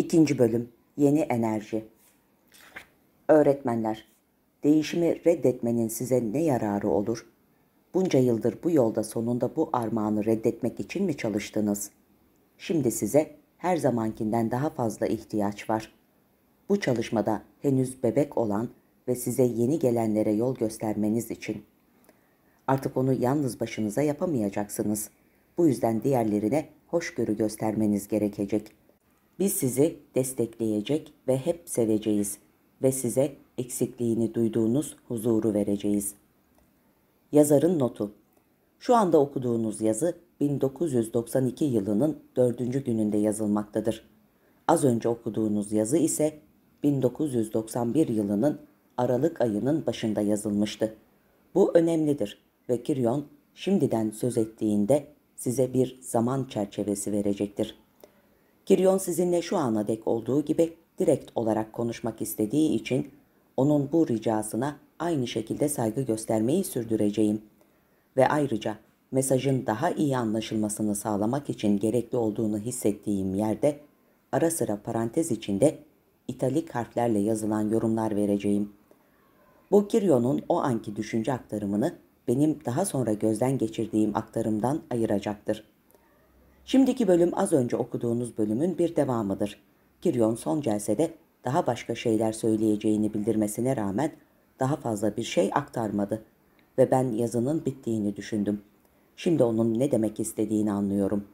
İkinci bölüm Yeni enerji. Öğretmenler, değişimi reddetmenin size ne yararı olur? Bunca yıldır bu yolda sonunda bu armağanı reddetmek için mi çalıştınız? Şimdi size her zamankinden daha fazla ihtiyaç var. Bu çalışmada henüz bebek olan ve size yeni gelenlere yol göstermeniz için. Artık onu yalnız başınıza yapamayacaksınız. Bu yüzden diğerlerine hoşgörü göstermeniz gerekecek.'' Biz sizi destekleyecek ve hep seveceğiz ve size eksikliğini duyduğunuz huzuru vereceğiz. Yazarın notu. Şu anda okuduğunuz yazı 1992 yılının dördüncü gününde yazılmaktadır. Az önce okuduğunuz yazı ise 1991 yılının Aralık ayının başında yazılmıştı. Bu önemlidir ve Kiryon şimdiden söz ettiğinde size bir zaman çerçevesi verecektir. Kiryon sizinle şu ana dek olduğu gibi direkt olarak konuşmak istediği için onun bu ricasına aynı şekilde saygı göstermeyi sürdüreceğim. Ve ayrıca mesajın daha iyi anlaşılmasını sağlamak için gerekli olduğunu hissettiğim yerde ara sıra parantez içinde italik harflerle yazılan yorumlar vereceğim. Bu Kiryon'un o anki düşünce aktarımını benim daha sonra gözden geçirdiğim aktarımdan ayıracaktır.'' Şimdiki bölüm az önce okuduğunuz bölümün bir devamıdır. Kiryon son celsede daha başka şeyler söyleyeceğini bildirmesine rağmen daha fazla bir şey aktarmadı ve ben yazının bittiğini düşündüm. Şimdi onun ne demek istediğini anlıyorum.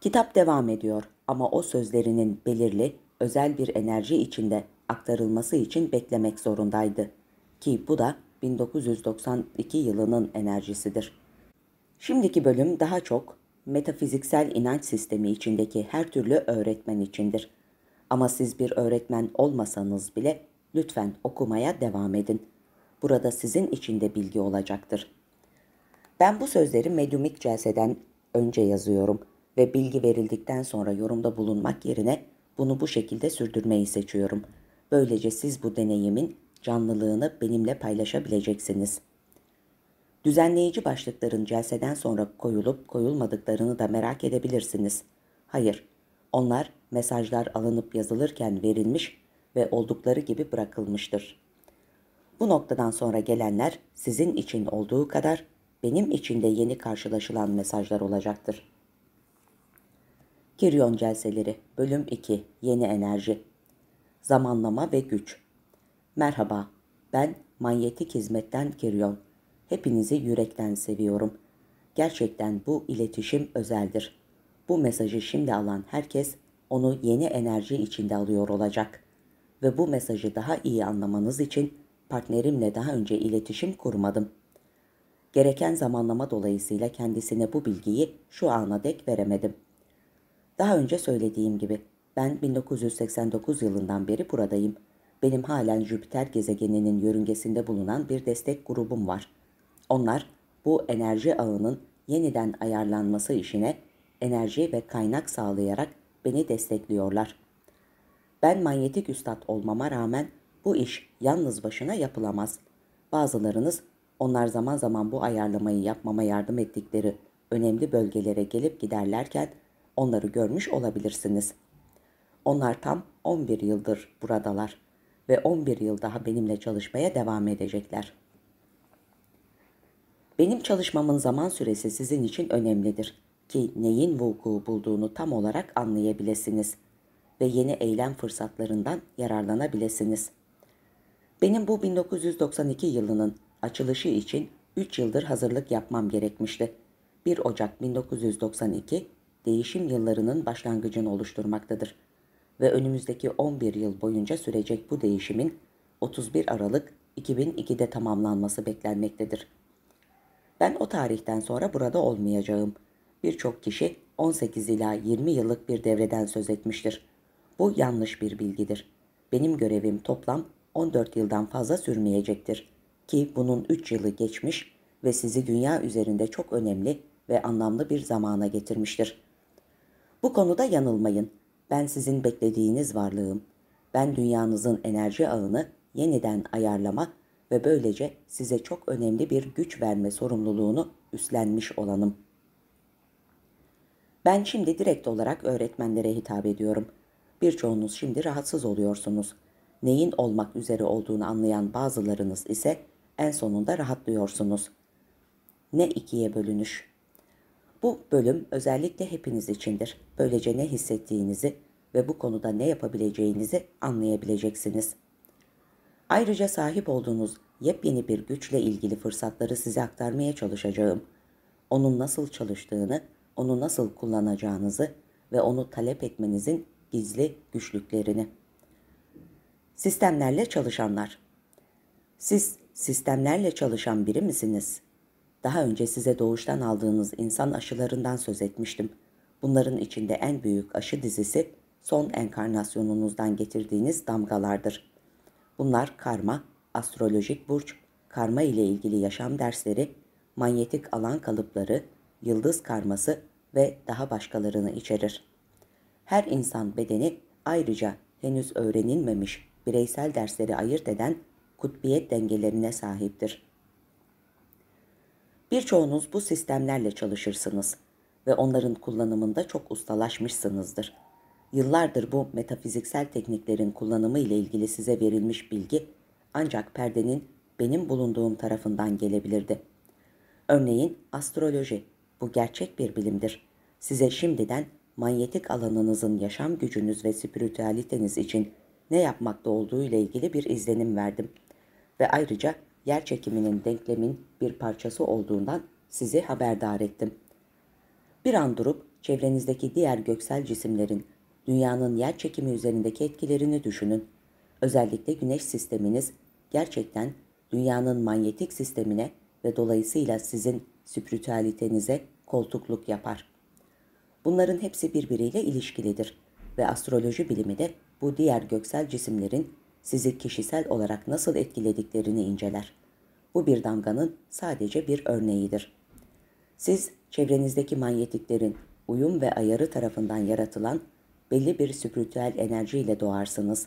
Kitap devam ediyor ama o sözlerinin belirli, özel bir enerji içinde aktarılması için beklemek zorundaydı. Ki bu da 1992 yılının enerjisidir. Şimdiki bölüm daha çok metafiziksel inanç sistemi içindeki her türlü öğretmen içindir. Ama siz bir öğretmen olmasanız bile lütfen okumaya devam edin. Burada sizin için de bilgi olacaktır. Ben bu sözleri medyumik celseden önce yazıyorum ve bilgi verildikten sonra yorumda bulunmak yerine bunu bu şekilde sürdürmeyi seçiyorum. Böylece siz bu deneyimin canlılığını benimle paylaşabileceksiniz.'' Düzenleyici başlıkların celseden sonra koyulup koyulmadıklarını da merak edebilirsiniz. Hayır, onlar mesajlar alınıp yazılırken verilmiş ve oldukları gibi bırakılmıştır. Bu noktadan sonra gelenler sizin için olduğu kadar benim için de yeni karşılaşılan mesajlar olacaktır. Kiryon Celseleri Bölüm 2 Yeni Enerji Zamanlama ve Güç Merhaba, ben Manyetik Hizmetten Kiryon. Hepinizi yürekten seviyorum. Gerçekten bu iletişim özeldir. Bu mesajı şimdi alan herkes onu yeni enerji içinde alıyor olacak. Ve bu mesajı daha iyi anlamanız için partnerimle daha önce iletişim kurmadım. Gereken zamanlama dolayısıyla kendisine bu bilgiyi şu ana dek veremedim. Daha önce söylediğim gibi ben 1989 yılından beri buradayım. Benim halen Jüpiter gezegeninin yörüngesinde bulunan bir destek grubum var.'' Onlar bu enerji ağının yeniden ayarlanması işine enerji ve kaynak sağlayarak beni destekliyorlar. Ben manyetik üstad olmama rağmen bu iş yalnız başına yapılamaz. Bazılarınız onlar zaman zaman bu ayarlamayı yapmama yardım ettikleri önemli bölgelere gelip giderlerken onları görmüş olabilirsiniz. Onlar tam 11 yıldır buradalar ve 11 yıl daha benimle çalışmaya devam edecekler.'' Benim çalışmamın zaman süresi sizin için önemlidir ki neyin vuku bulduğunu tam olarak anlayabilirsiniz ve yeni eylem fırsatlarından yararlanabilirsiniz. Benim bu 1992 yılının açılışı için 3 yıldır hazırlık yapmam gerekmişti. 1 Ocak 1992 değişim yıllarının başlangıcını oluşturmaktadır ve önümüzdeki 11 yıl boyunca sürecek bu değişimin 31 Aralık 2002'de tamamlanması beklenmektedir. Ben o tarihten sonra burada olmayacağım. Birçok kişi 18 ila 20 yıllık bir devreden söz etmiştir. Bu yanlış bir bilgidir. Benim görevim toplam 14 yıldan fazla sürmeyecektir ki bunun 3 yılı geçmiş ve sizi dünya üzerinde çok önemli ve anlamlı bir zamana getirmiştir. Bu konuda yanılmayın. Ben sizin beklediğiniz varlığım. Ben dünyanızın enerji ağını yeniden ayarlama ve böylece size çok önemli bir güç verme sorumluluğunu üstlenmiş olanım. Ben şimdi direkt olarak öğretmenlere hitap ediyorum. Birçoğunuz şimdi rahatsız oluyorsunuz. Neyin olmak üzere olduğunu anlayan bazılarınız ise en sonunda rahatlıyorsunuz. Ne ikiye bölünüş? Bu bölüm özellikle hepiniz içindir. Böylece ne hissettiğinizi ve bu konuda ne yapabileceğinizi anlayabileceksiniz. Ayrıca sahip olduğunuz yepyeni bir güçle ilgili fırsatları size aktarmaya çalışacağım. Onun nasıl çalıştığını, onu nasıl kullanacağınızı ve onu talep etmenizin gizli güçlüklerini. Sistemlerle çalışanlar Siz sistemlerle çalışan biri misiniz? Daha önce size doğuştan aldığınız insan aşılarından söz etmiştim. Bunların içinde en büyük aşı dizisi son enkarnasyonunuzdan getirdiğiniz damgalardır. Bunlar karma, astrolojik burç, karma ile ilgili yaşam dersleri, manyetik alan kalıpları, yıldız karması ve daha başkalarını içerir. Her insan bedeni ayrıca henüz öğrenilmemiş bireysel dersleri ayırt eden kutbiyet dengelerine sahiptir. Birçoğunuz bu sistemlerle çalışırsınız ve onların kullanımında çok ustalaşmışsınızdır. Yıllardır bu metafiziksel tekniklerin kullanımı ile ilgili size verilmiş bilgi ancak perdenin benim bulunduğum tarafından gelebilirdi. Örneğin astroloji. Bu gerçek bir bilimdir. Size şimdiden manyetik alanınızın yaşam gücünüz ve spiritüaliteniz için ne yapmakta olduğu ile ilgili bir izlenim verdim. Ve ayrıca yer çekiminin denklemin bir parçası olduğundan sizi haberdar ettim. Bir an durup çevrenizdeki diğer göksel cisimlerin dünyanın yer çekimi üzerindeki etkilerini düşünün. Özellikle güneş sisteminiz gerçekten dünyanın manyetik sistemine ve dolayısıyla sizin spiritüalitenize koltukluk yapar. Bunların hepsi birbiriyle ilişkilidir ve astroloji bilimi de bu diğer göksel cisimlerin sizi kişisel olarak nasıl etkilediklerini inceler. Bu bir damganın sadece bir örneğidir. Siz çevrenizdeki manyetiklerin uyum ve ayarı tarafından yaratılan belli bir spiritüel enerjiyle doğarsınız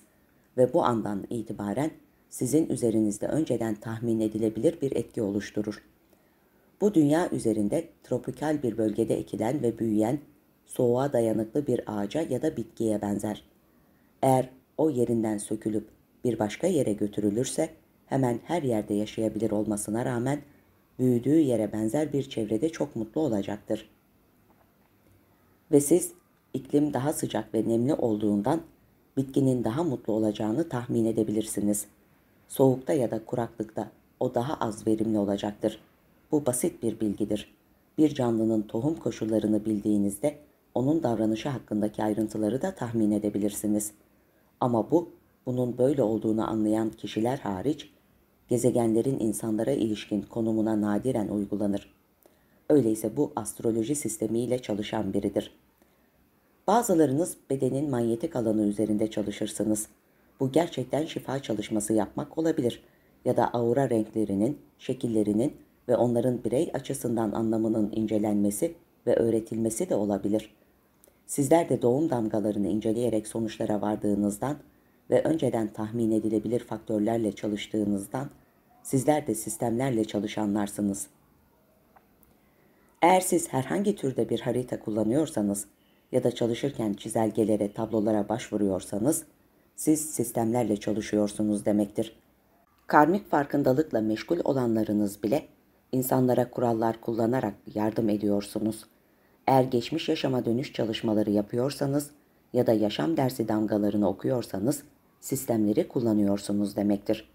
ve bu andan itibaren sizin üzerinizde önceden tahmin edilebilir bir etki oluşturur. Bu dünya üzerinde tropikal bir bölgede ekilen ve büyüyen soğuğa dayanıklı bir ağaca ya da bitkiye benzer. Eğer o yerinden sökülüp bir başka yere götürülürse hemen her yerde yaşayabilir olmasına rağmen büyüdüğü yere benzer bir çevrede çok mutlu olacaktır. Ve siz iklim daha sıcak ve nemli olduğundan bitkinin daha mutlu olacağını tahmin edebilirsiniz.'' Soğukta ya da kuraklıkta o daha az verimli olacaktır. Bu basit bir bilgidir. Bir canlının tohum koşullarını bildiğinizde onun davranışı hakkındaki ayrıntıları da tahmin edebilirsiniz. Ama bu, bunun böyle olduğunu anlayan kişiler hariç, gezegenlerin insanlara ilişkin konumuna nadiren uygulanır. Öyleyse bu astroloji sistemiyle çalışan biridir. Bazılarınız bedenin manyetik alanı üzerinde çalışırsınız.'' Bu gerçekten şifa çalışması yapmak olabilir ya da aura renklerinin, şekillerinin ve onların birey açısından anlamının incelenmesi ve öğretilmesi de olabilir. Sizler de doğum damgalarını inceleyerek sonuçlara vardığınızdan ve önceden tahmin edilebilir faktörlerle çalıştığınızdan sizler de sistemlerle çalışanlarsınız. Eğer siz herhangi türde bir harita kullanıyorsanız ya da çalışırken çizelgelere, tablolara başvuruyorsanız siz sistemlerle çalışıyorsunuz demektir. Karmik farkındalıkla meşgul olanlarınız bile insanlara kurallar kullanarak yardım ediyorsunuz. Eğer geçmiş yaşama dönüş çalışmaları yapıyorsanız ya da yaşam dersi damgalarını okuyorsanız sistemleri kullanıyorsunuz demektir.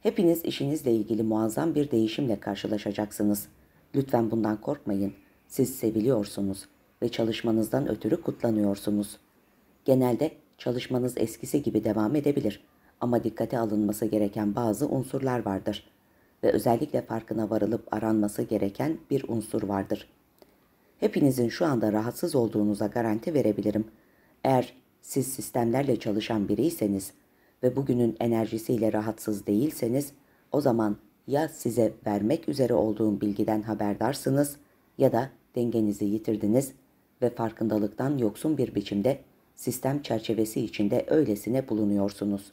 Hepiniz işinizle ilgili muazzam bir değişimle karşılaşacaksınız. Lütfen bundan korkmayın. Siz seviliyorsunuz ve çalışmanızdan ötürü kutlanıyorsunuz. Genelde Çalışmanız eskisi gibi devam edebilir ama dikkate alınması gereken bazı unsurlar vardır ve özellikle farkına varılıp aranması gereken bir unsur vardır. Hepinizin şu anda rahatsız olduğunuza garanti verebilirim. Eğer siz sistemlerle çalışan biriyseniz ve bugünün enerjisiyle rahatsız değilseniz o zaman ya size vermek üzere olduğum bilgiden haberdarsınız ya da dengenizi yitirdiniz ve farkındalıktan yoksun bir biçimde sistem çerçevesi içinde öylesine bulunuyorsunuz.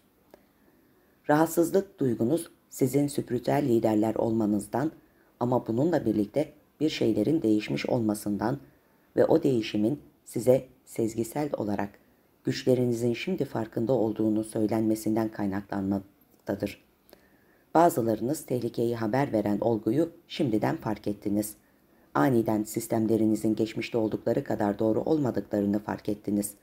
Rahatsızlık duygunuz sizin süprütel liderler olmanızdan ama bununla birlikte bir şeylerin değişmiş olmasından ve o değişimin size sezgisel olarak güçlerinizin şimdi farkında olduğunu söylenmesinden kaynaklanmaktadır. Bazılarınız tehlikeyi haber veren olguyu şimdiden fark ettiniz. Aniden sistemlerinizin geçmişte oldukları kadar doğru olmadıklarını fark ettiniz.''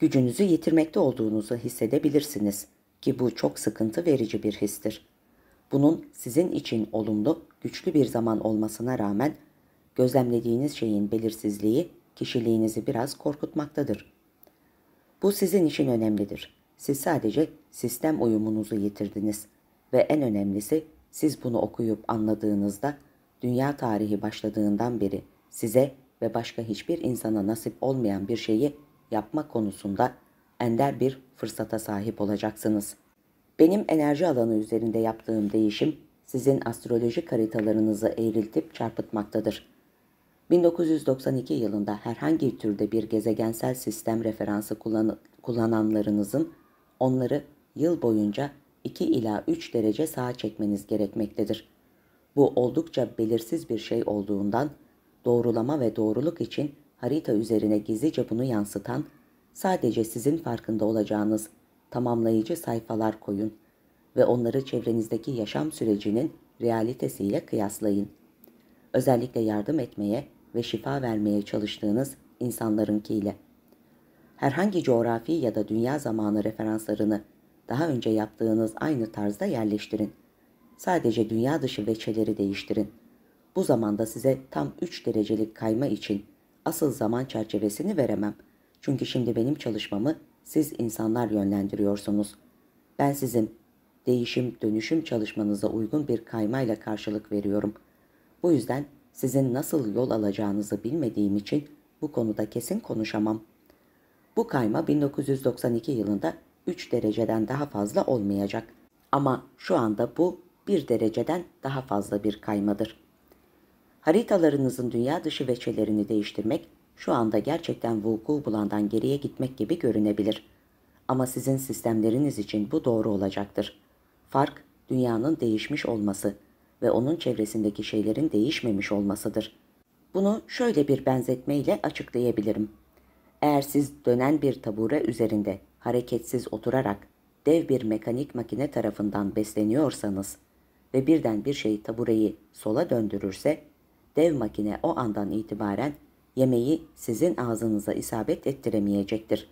gücünüzü yitirmekte olduğunuzu hissedebilirsiniz ki bu çok sıkıntı verici bir histir. Bunun sizin için olumlu, güçlü bir zaman olmasına rağmen gözlemlediğiniz şeyin belirsizliği kişiliğinizi biraz korkutmaktadır. Bu sizin için önemlidir. Siz sadece sistem uyumunuzu yitirdiniz ve en önemlisi siz bunu okuyup anladığınızda dünya tarihi başladığından beri size ve başka hiçbir insana nasip olmayan bir şeyi yapma konusunda ender bir fırsata sahip olacaksınız. Benim enerji alanı üzerinde yaptığım değişim sizin astrolojik haritalarınızı eğriltip çarpıtmaktadır. 1992 yılında herhangi türde bir gezegensel sistem referansı kullan kullananlarınızın onları yıl boyunca 2 ila 3 derece sağa çekmeniz gerekmektedir. Bu oldukça belirsiz bir şey olduğundan doğrulama ve doğruluk için harita üzerine gizlice bunu yansıtan, sadece sizin farkında olacağınız tamamlayıcı sayfalar koyun ve onları çevrenizdeki yaşam sürecinin realitesiyle kıyaslayın. Özellikle yardım etmeye ve şifa vermeye çalıştığınız insanlarınkiyle. Herhangi coğrafi ya da dünya zamanı referanslarını daha önce yaptığınız aynı tarzda yerleştirin. Sadece dünya dışı veçeleri değiştirin. Bu zamanda size tam 3 derecelik kayma için asıl zaman çerçevesini veremem. Çünkü şimdi benim çalışmamı siz insanlar yönlendiriyorsunuz. Ben sizin değişim dönüşüm çalışmanıza uygun bir kaymayla karşılık veriyorum. Bu yüzden sizin nasıl yol alacağınızı bilmediğim için bu konuda kesin konuşamam. Bu kayma 1992 yılında 3 dereceden daha fazla olmayacak. Ama şu anda bu 1 dereceden daha fazla bir kaymadır.'' Haritalarınızın dünya dışı veçelerini değiştirmek şu anda gerçekten vuku bulandan geriye gitmek gibi görünebilir. Ama sizin sistemleriniz için bu doğru olacaktır. Fark, dünyanın değişmiş olması ve onun çevresindeki şeylerin değişmemiş olmasıdır. Bunu şöyle bir benzetmeyle açıklayabilirim. Eğer siz dönen bir tabure üzerinde hareketsiz oturarak dev bir mekanik makine tarafından besleniyorsanız ve birden bir şey tabureyi sola döndürürse dev makine o andan itibaren yemeği sizin ağzınıza isabet ettiremeyecektir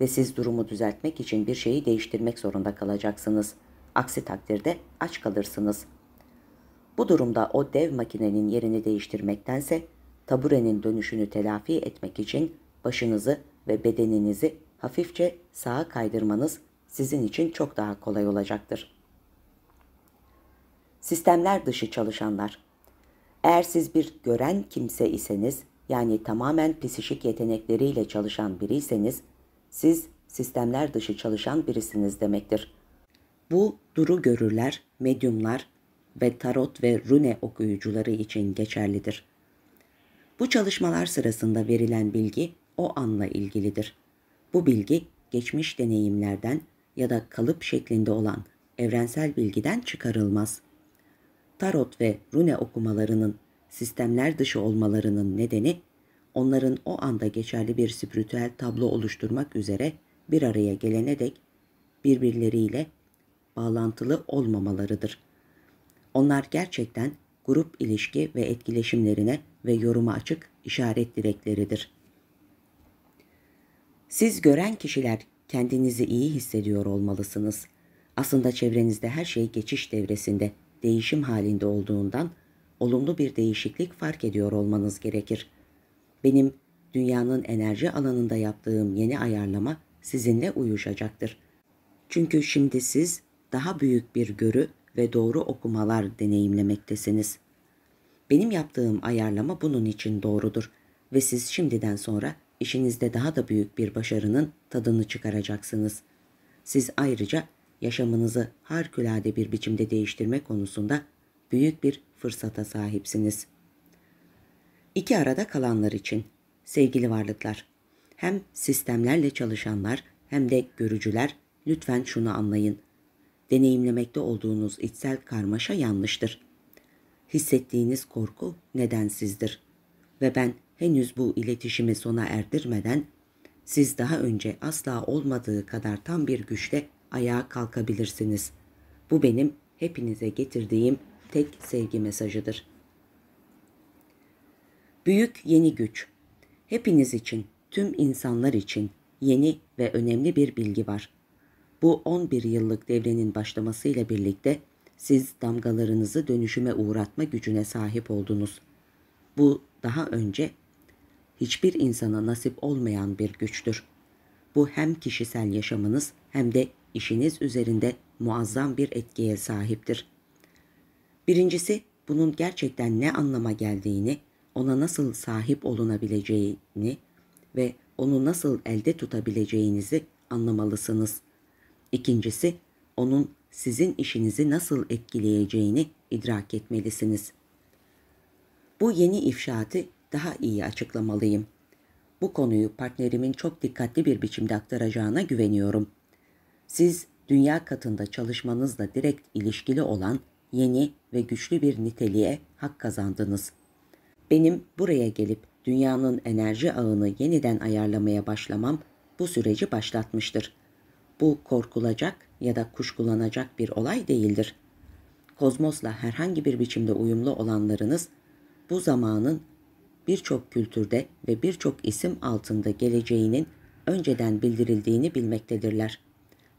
ve siz durumu düzeltmek için bir şeyi değiştirmek zorunda kalacaksınız. Aksi takdirde aç kalırsınız. Bu durumda o dev makinenin yerini değiştirmektense taburenin dönüşünü telafi etmek için başınızı ve bedeninizi hafifçe sağa kaydırmanız sizin için çok daha kolay olacaktır. Sistemler dışı çalışanlar eğer siz bir gören kimse iseniz, yani tamamen psişik yetenekleriyle çalışan biriyseniz, siz sistemler dışı çalışan birisiniz demektir. Bu duru görürler, medyumlar ve tarot ve rune okuyucuları için geçerlidir. Bu çalışmalar sırasında verilen bilgi o anla ilgilidir. Bu bilgi geçmiş deneyimlerden ya da kalıp şeklinde olan evrensel bilgiden çıkarılmaz.'' tarot ve rune okumalarının sistemler dışı olmalarının nedeni onların o anda geçerli bir spiritüel tablo oluşturmak üzere bir araya gelene dek birbirleriyle bağlantılı olmamalarıdır. Onlar gerçekten grup ilişki ve etkileşimlerine ve yoruma açık işaret direkleridir. Siz gören kişiler kendinizi iyi hissediyor olmalısınız. Aslında çevrenizde her şey geçiş devresinde.'' değişim halinde olduğundan olumlu bir değişiklik fark ediyor olmanız gerekir. Benim dünyanın enerji alanında yaptığım yeni ayarlama sizinle uyuşacaktır. Çünkü şimdi siz daha büyük bir görü ve doğru okumalar deneyimlemektesiniz. Benim yaptığım ayarlama bunun için doğrudur ve siz şimdiden sonra işinizde daha da büyük bir başarının tadını çıkaracaksınız. Siz ayrıca yaşamınızı harikulade bir biçimde değiştirme konusunda büyük bir fırsata sahipsiniz. İki arada kalanlar için sevgili varlıklar, hem sistemlerle çalışanlar hem de görücüler lütfen şunu anlayın. Deneyimlemekte olduğunuz içsel karmaşa yanlıştır. Hissettiğiniz korku nedensizdir. Ve ben henüz bu iletişimi sona erdirmeden siz daha önce asla olmadığı kadar tam bir güçle ayağa kalkabilirsiniz. Bu benim hepinize getirdiğim tek sevgi mesajıdır. Büyük yeni güç. Hepiniz için, tüm insanlar için yeni ve önemli bir bilgi var. Bu 11 yıllık devrenin başlamasıyla birlikte siz damgalarınızı dönüşüme uğratma gücüne sahip oldunuz. Bu daha önce hiçbir insana nasip olmayan bir güçtür. Bu hem kişisel yaşamınız hem de işiniz üzerinde muazzam bir etkiye sahiptir. Birincisi bunun gerçekten ne anlama geldiğini, ona nasıl sahip olunabileceğini ve onu nasıl elde tutabileceğinizi anlamalısınız. İkincisi, onun sizin işinizi nasıl etkileyeceğini idrak etmelisiniz. Bu yeni ifşaatı daha iyi açıklamalıyım. Bu konuyu partnerimin çok dikkatli bir biçimde aktaracağına güveniyorum. Siz dünya katında çalışmanızla direkt ilişkili olan yeni ve güçlü bir niteliğe hak kazandınız. Benim buraya gelip dünyanın enerji ağını yeniden ayarlamaya başlamam bu süreci başlatmıştır. Bu korkulacak ya da kuşkulanacak bir olay değildir. Kozmosla herhangi bir biçimde uyumlu olanlarınız bu zamanın birçok kültürde ve birçok isim altında geleceğinin önceden bildirildiğini bilmektedirler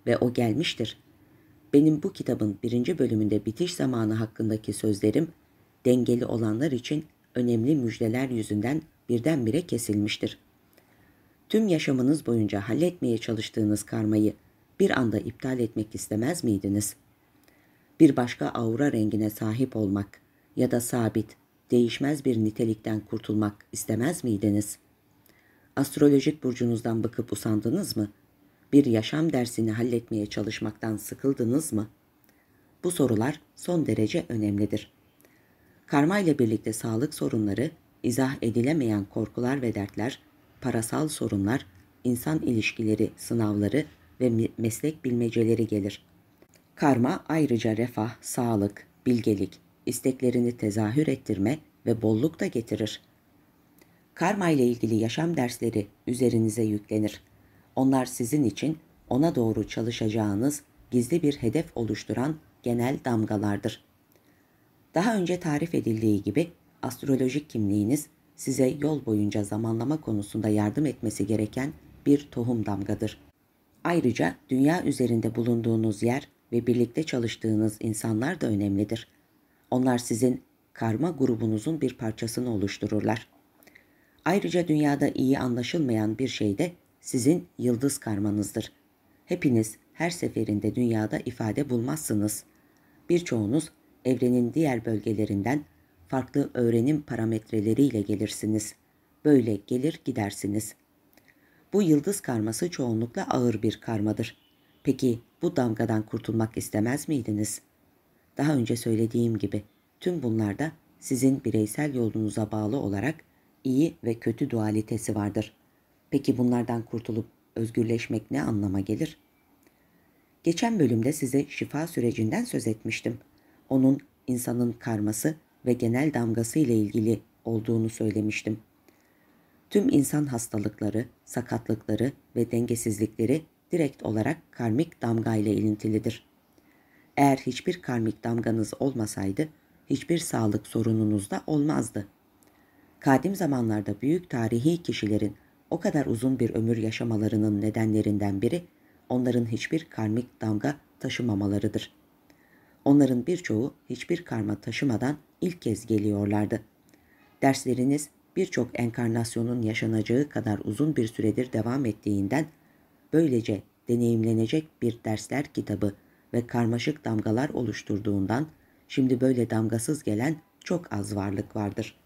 ve o gelmiştir. Benim bu kitabın birinci bölümünde bitiş zamanı hakkındaki sözlerim dengeli olanlar için önemli müjdeler yüzünden birdenbire kesilmiştir. Tüm yaşamınız boyunca halletmeye çalıştığınız karmayı bir anda iptal etmek istemez miydiniz? Bir başka aura rengine sahip olmak ya da sabit, değişmez bir nitelikten kurtulmak istemez miydiniz? Astrolojik burcunuzdan bakıp usandınız mı?'' bir yaşam dersini halletmeye çalışmaktan sıkıldınız mı? Bu sorular son derece önemlidir. Karma ile birlikte sağlık sorunları, izah edilemeyen korkular ve dertler, parasal sorunlar, insan ilişkileri, sınavları ve meslek bilmeceleri gelir. Karma ayrıca refah, sağlık, bilgelik, isteklerini tezahür ettirme ve bolluk da getirir. Karma ile ilgili yaşam dersleri üzerinize yüklenir.'' Onlar sizin için ona doğru çalışacağınız gizli bir hedef oluşturan genel damgalardır. Daha önce tarif edildiği gibi astrolojik kimliğiniz size yol boyunca zamanlama konusunda yardım etmesi gereken bir tohum damgadır. Ayrıca dünya üzerinde bulunduğunuz yer ve birlikte çalıştığınız insanlar da önemlidir. Onlar sizin karma grubunuzun bir parçasını oluştururlar. Ayrıca dünyada iyi anlaşılmayan bir şey de sizin yıldız karmanızdır. Hepiniz her seferinde dünyada ifade bulmazsınız. Birçoğunuz evrenin diğer bölgelerinden farklı öğrenim parametreleriyle gelirsiniz. Böyle gelir gidersiniz. Bu yıldız karması çoğunlukla ağır bir karmadır. Peki bu damgadan kurtulmak istemez miydiniz? Daha önce söylediğim gibi tüm bunlarda sizin bireysel yolunuza bağlı olarak iyi ve kötü dualitesi vardır.'' Peki bunlardan kurtulup özgürleşmek ne anlama gelir? Geçen bölümde size şifa sürecinden söz etmiştim. Onun insanın karması ve genel damgası ile ilgili olduğunu söylemiştim. Tüm insan hastalıkları, sakatlıkları ve dengesizlikleri direkt olarak karmik damga ile ilintilidir. Eğer hiçbir karmik damganız olmasaydı hiçbir sağlık sorununuz da olmazdı. Kadim zamanlarda büyük tarihi kişilerin o kadar uzun bir ömür yaşamalarının nedenlerinden biri onların hiçbir karmik damga taşımamalarıdır. Onların birçoğu hiçbir karma taşımadan ilk kez geliyorlardı. Dersleriniz birçok enkarnasyonun yaşanacağı kadar uzun bir süredir devam ettiğinden böylece deneyimlenecek bir dersler kitabı ve karmaşık damgalar oluşturduğundan şimdi böyle damgasız gelen çok az varlık vardır.''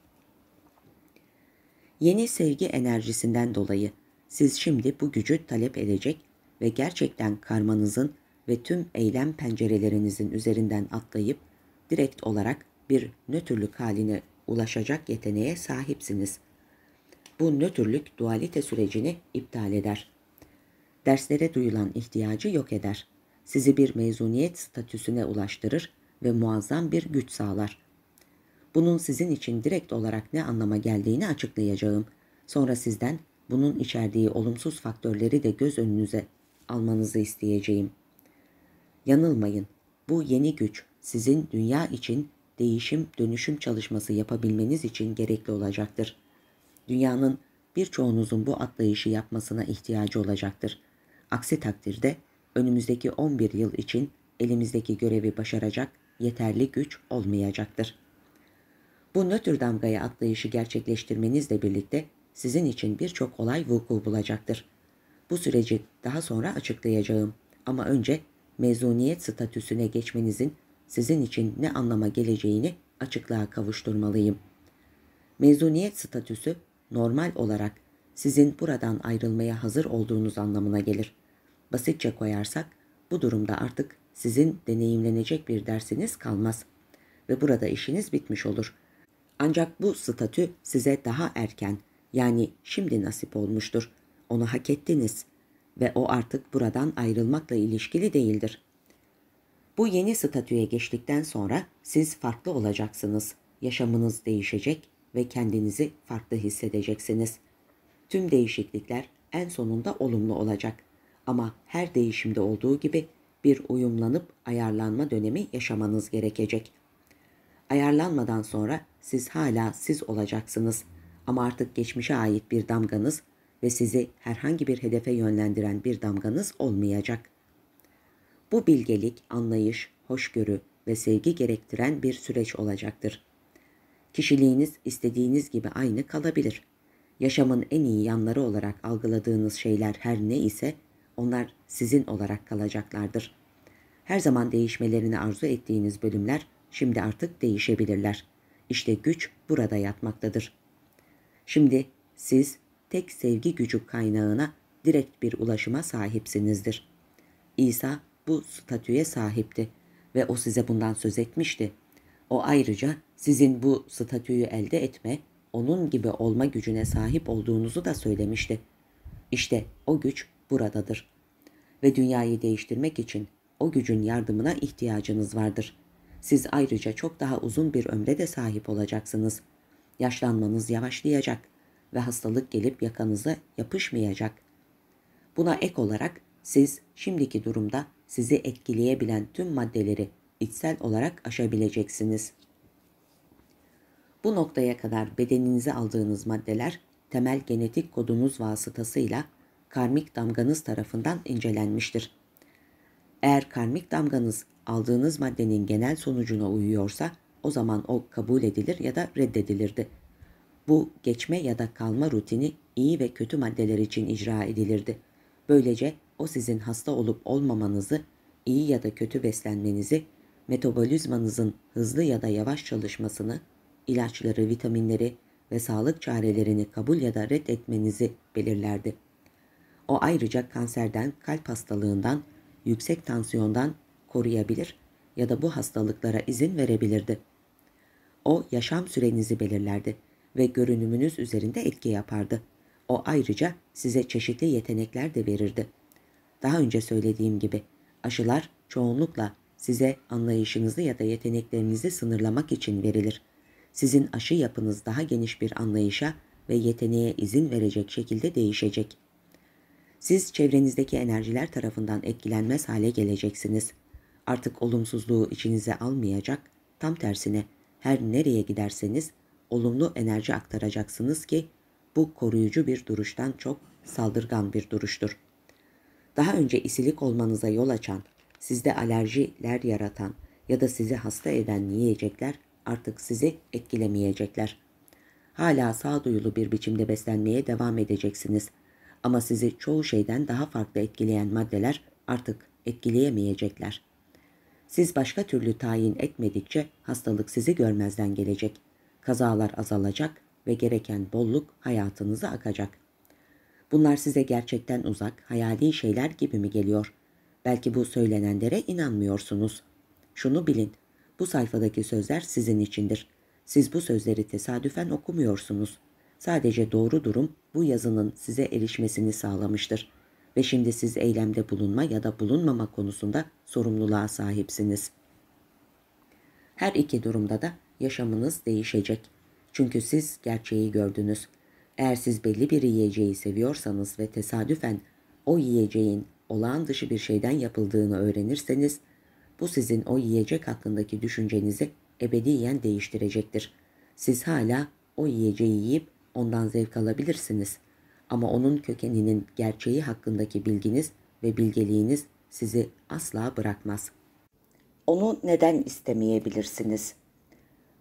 Yeni sevgi enerjisinden dolayı siz şimdi bu gücü talep edecek ve gerçekten karmanızın ve tüm eylem pencerelerinizin üzerinden atlayıp direkt olarak bir nötrlük haline ulaşacak yeteneğe sahipsiniz. Bu nötrlük dualite sürecini iptal eder. Derslere duyulan ihtiyacı yok eder. Sizi bir mezuniyet statüsüne ulaştırır ve muazzam bir güç sağlar.'' bunun sizin için direkt olarak ne anlama geldiğini açıklayacağım. Sonra sizden bunun içerdiği olumsuz faktörleri de göz önünüze almanızı isteyeceğim. Yanılmayın. Bu yeni güç sizin dünya için değişim, dönüşüm çalışması yapabilmeniz için gerekli olacaktır. Dünyanın birçoğunuzun bu atlayışı yapmasına ihtiyacı olacaktır. Aksi takdirde önümüzdeki 11 yıl için elimizdeki görevi başaracak yeterli güç olmayacaktır.'' Bu nötr damgaya atlayışı gerçekleştirmenizle birlikte sizin için birçok olay vuku bulacaktır. Bu süreci daha sonra açıklayacağım ama önce mezuniyet statüsüne geçmenizin sizin için ne anlama geleceğini açıklığa kavuşturmalıyım. Mezuniyet statüsü normal olarak sizin buradan ayrılmaya hazır olduğunuz anlamına gelir. Basitçe koyarsak bu durumda artık sizin deneyimlenecek bir dersiniz kalmaz ve burada işiniz bitmiş olur.'' Ancak bu statü size daha erken yani şimdi nasip olmuştur. Onu hak ettiniz ve o artık buradan ayrılmakla ilişkili değildir. Bu yeni statüye geçtikten sonra siz farklı olacaksınız. Yaşamınız değişecek ve kendinizi farklı hissedeceksiniz. Tüm değişiklikler en sonunda olumlu olacak. Ama her değişimde olduğu gibi bir uyumlanıp ayarlanma dönemi yaşamanız gerekecek. Ayarlanmadan sonra siz hala siz olacaksınız ama artık geçmişe ait bir damganız ve sizi herhangi bir hedefe yönlendiren bir damganız olmayacak. Bu bilgelik, anlayış, hoşgörü ve sevgi gerektiren bir süreç olacaktır. Kişiliğiniz istediğiniz gibi aynı kalabilir. Yaşamın en iyi yanları olarak algıladığınız şeyler her ne ise onlar sizin olarak kalacaklardır. Her zaman değişmelerini arzu ettiğiniz bölümler şimdi artık değişebilirler. İşte güç burada yatmaktadır. Şimdi siz tek sevgi gücü kaynağına direkt bir ulaşıma sahipsinizdir. İsa bu statüye sahipti ve o size bundan söz etmişti. O ayrıca sizin bu statüyü elde etme, onun gibi olma gücüne sahip olduğunuzu da söylemişti. İşte o güç buradadır. Ve dünyayı değiştirmek için o gücün yardımına ihtiyacınız vardır.'' Siz ayrıca çok daha uzun bir ömre de sahip olacaksınız. Yaşlanmanız yavaşlayacak ve hastalık gelip yakanıza yapışmayacak. Buna ek olarak siz şimdiki durumda sizi etkileyebilen tüm maddeleri içsel olarak aşabileceksiniz. Bu noktaya kadar bedeninize aldığınız maddeler temel genetik kodunuz vasıtasıyla karmik damganız tarafından incelenmiştir. Eğer karmik damganız aldığınız maddenin genel sonucuna uyuyorsa o zaman o kabul edilir ya da reddedilirdi. Bu geçme ya da kalma rutini iyi ve kötü maddeler için icra edilirdi. Böylece o sizin hasta olup olmamanızı, iyi ya da kötü beslenmenizi, metabolizmanızın hızlı ya da yavaş çalışmasını, ilaçları, vitaminleri ve sağlık çarelerini kabul ya da reddetmenizi belirlerdi. O ayrıca kanserden, kalp hastalığından, yüksek tansiyondan koruyabilir ya da bu hastalıklara izin verebilirdi. O yaşam sürenizi belirlerdi ve görünümünüz üzerinde etki yapardı. O ayrıca size çeşitli yetenekler de verirdi. Daha önce söylediğim gibi aşılar çoğunlukla size anlayışınızı ya da yeteneklerinizi sınırlamak için verilir. Sizin aşı yapınız daha geniş bir anlayışa ve yeteneğe izin verecek şekilde değişecek. Siz çevrenizdeki enerjiler tarafından etkilenmez hale geleceksiniz. Artık olumsuzluğu içinize almayacak, tam tersine her nereye giderseniz olumlu enerji aktaracaksınız ki bu koruyucu bir duruştan çok saldırgan bir duruştur. Daha önce isilik olmanıza yol açan, sizde alerjiler yaratan ya da sizi hasta eden yiyecekler artık sizi etkilemeyecekler. Hala sağduyulu bir biçimde beslenmeye devam edeceksiniz. Ama sizi çoğu şeyden daha farklı etkileyen maddeler artık etkileyemeyecekler. Siz başka türlü tayin etmedikçe hastalık sizi görmezden gelecek. Kazalar azalacak ve gereken bolluk hayatınıza akacak. Bunlar size gerçekten uzak, hayali şeyler gibi mi geliyor? Belki bu söylenenlere inanmıyorsunuz. Şunu bilin, bu sayfadaki sözler sizin içindir. Siz bu sözleri tesadüfen okumuyorsunuz. Sadece doğru durum bu yazının size erişmesini sağlamıştır.'' ve şimdi siz eylemde bulunma ya da bulunmama konusunda sorumluluğa sahipsiniz. Her iki durumda da yaşamınız değişecek. Çünkü siz gerçeği gördünüz. Eğer siz belli bir yiyeceği seviyorsanız ve tesadüfen o yiyeceğin olağan dışı bir şeyden yapıldığını öğrenirseniz, bu sizin o yiyecek hakkındaki düşüncenizi ebediyen değiştirecektir. Siz hala o yiyeceği yiyip ondan zevk alabilirsiniz.'' Ama onun kökeninin gerçeği hakkındaki bilginiz ve bilgeliğiniz sizi asla bırakmaz. Onu neden istemeyebilirsiniz?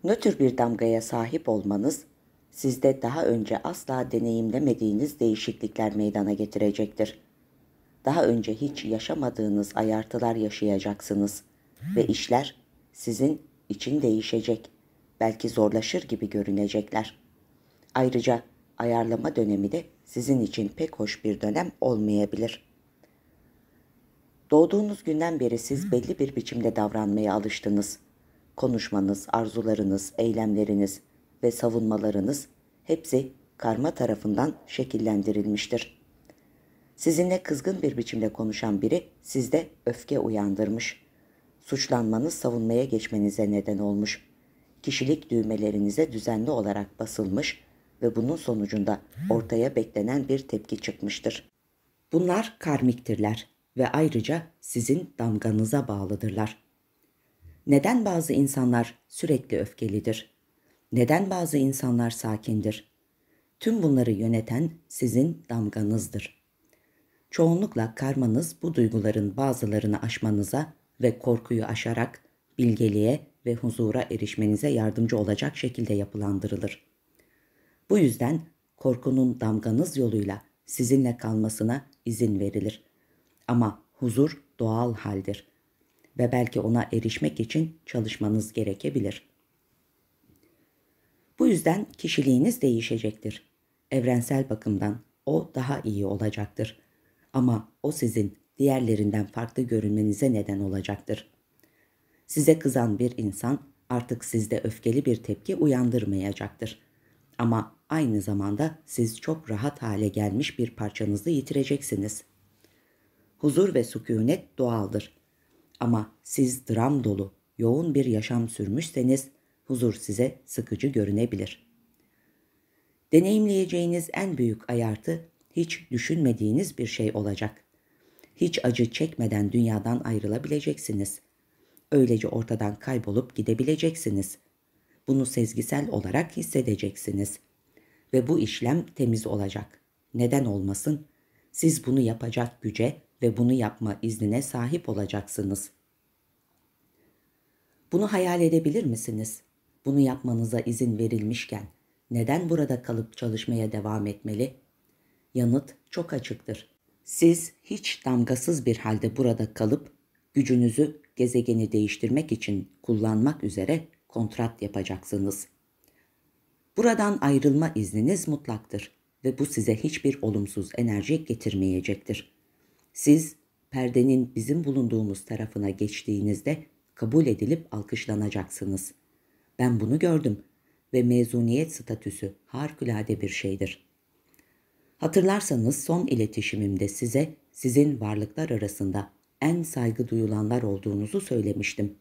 Nötr bir damgaya sahip olmanız sizde daha önce asla deneyimlemediğiniz değişiklikler meydana getirecektir. Daha önce hiç yaşamadığınız ayartılar yaşayacaksınız ve işler sizin için değişecek. Belki zorlaşır gibi görünecekler. Ayrıca ayarlama dönemi de sizin için pek hoş bir dönem olmayabilir. Doğduğunuz günden beri siz belli bir biçimde davranmaya alıştınız. Konuşmanız, arzularınız, eylemleriniz ve savunmalarınız hepsi karma tarafından şekillendirilmiştir. Sizinle kızgın bir biçimde konuşan biri sizde öfke uyandırmış. Suçlanmanız savunmaya geçmenize neden olmuş. Kişilik düğmelerinize düzenli olarak basılmış ve bunun sonucunda ortaya beklenen bir tepki çıkmıştır. Bunlar karmiktirler ve ayrıca sizin damganıza bağlıdırlar. Neden bazı insanlar sürekli öfkelidir? Neden bazı insanlar sakindir? Tüm bunları yöneten sizin damganızdır. Çoğunlukla karmanız bu duyguların bazılarını aşmanıza ve korkuyu aşarak bilgeliğe ve huzura erişmenize yardımcı olacak şekilde yapılandırılır. Bu yüzden korkunun damganız yoluyla sizinle kalmasına izin verilir. Ama huzur doğal haldir ve belki ona erişmek için çalışmanız gerekebilir. Bu yüzden kişiliğiniz değişecektir. Evrensel bakımdan o daha iyi olacaktır. Ama o sizin diğerlerinden farklı görünmenize neden olacaktır. Size kızan bir insan artık sizde öfkeli bir tepki uyandırmayacaktır ama aynı zamanda siz çok rahat hale gelmiş bir parçanızı yitireceksiniz. Huzur ve sükunet doğaldır. Ama siz dram dolu, yoğun bir yaşam sürmüşseniz huzur size sıkıcı görünebilir. Deneyimleyeceğiniz en büyük ayartı hiç düşünmediğiniz bir şey olacak. Hiç acı çekmeden dünyadan ayrılabileceksiniz. Öylece ortadan kaybolup gidebileceksiniz.'' Bunu sezgisel olarak hissedeceksiniz. Ve bu işlem temiz olacak. Neden olmasın? Siz bunu yapacak güce ve bunu yapma iznine sahip olacaksınız. Bunu hayal edebilir misiniz? Bunu yapmanıza izin verilmişken neden burada kalıp çalışmaya devam etmeli? Yanıt çok açıktır. Siz hiç damgasız bir halde burada kalıp gücünüzü gezegeni değiştirmek için kullanmak üzere kontrat yapacaksınız. Buradan ayrılma izniniz mutlaktır ve bu size hiçbir olumsuz enerji getirmeyecektir. Siz perdenin bizim bulunduğumuz tarafına geçtiğinizde kabul edilip alkışlanacaksınız. Ben bunu gördüm ve mezuniyet statüsü harikulade bir şeydir. Hatırlarsanız son iletişimimde size sizin varlıklar arasında en saygı duyulanlar olduğunuzu söylemiştim.''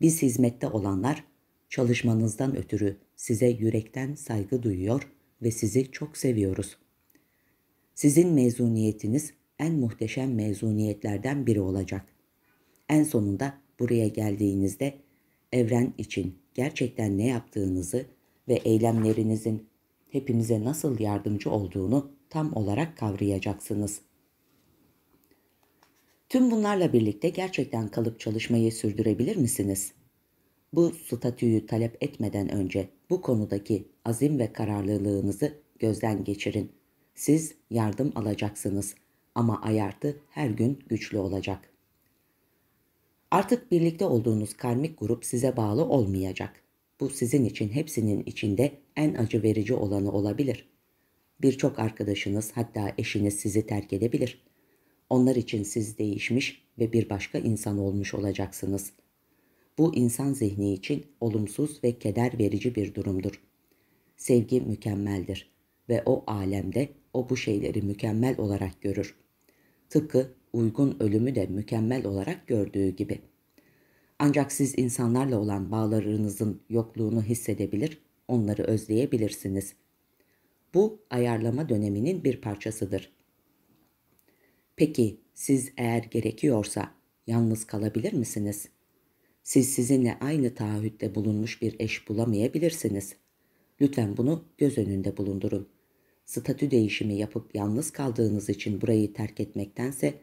Biz hizmette olanlar çalışmanızdan ötürü size yürekten saygı duyuyor ve sizi çok seviyoruz. Sizin mezuniyetiniz en muhteşem mezuniyetlerden biri olacak. En sonunda buraya geldiğinizde evren için gerçekten ne yaptığınızı ve eylemlerinizin hepimize nasıl yardımcı olduğunu tam olarak kavrayacaksınız.'' Tüm bunlarla birlikte gerçekten kalıp çalışmayı sürdürebilir misiniz? Bu statüyü talep etmeden önce bu konudaki azim ve kararlılığınızı gözden geçirin. Siz yardım alacaksınız ama ayartı her gün güçlü olacak. Artık birlikte olduğunuz karmik grup size bağlı olmayacak. Bu sizin için hepsinin içinde en acı verici olanı olabilir. Birçok arkadaşınız hatta eşiniz sizi terk edebilir.'' Onlar için siz değişmiş ve bir başka insan olmuş olacaksınız. Bu insan zihni için olumsuz ve keder verici bir durumdur. Sevgi mükemmeldir ve o alemde o bu şeyleri mükemmel olarak görür. Tıpkı uygun ölümü de mükemmel olarak gördüğü gibi. Ancak siz insanlarla olan bağlarınızın yokluğunu hissedebilir, onları özleyebilirsiniz. Bu ayarlama döneminin bir parçasıdır.'' Peki siz eğer gerekiyorsa yalnız kalabilir misiniz? Siz sizinle aynı taahhütte bulunmuş bir eş bulamayabilirsiniz. Lütfen bunu göz önünde bulundurun. Statü değişimi yapıp yalnız kaldığınız için burayı terk etmektense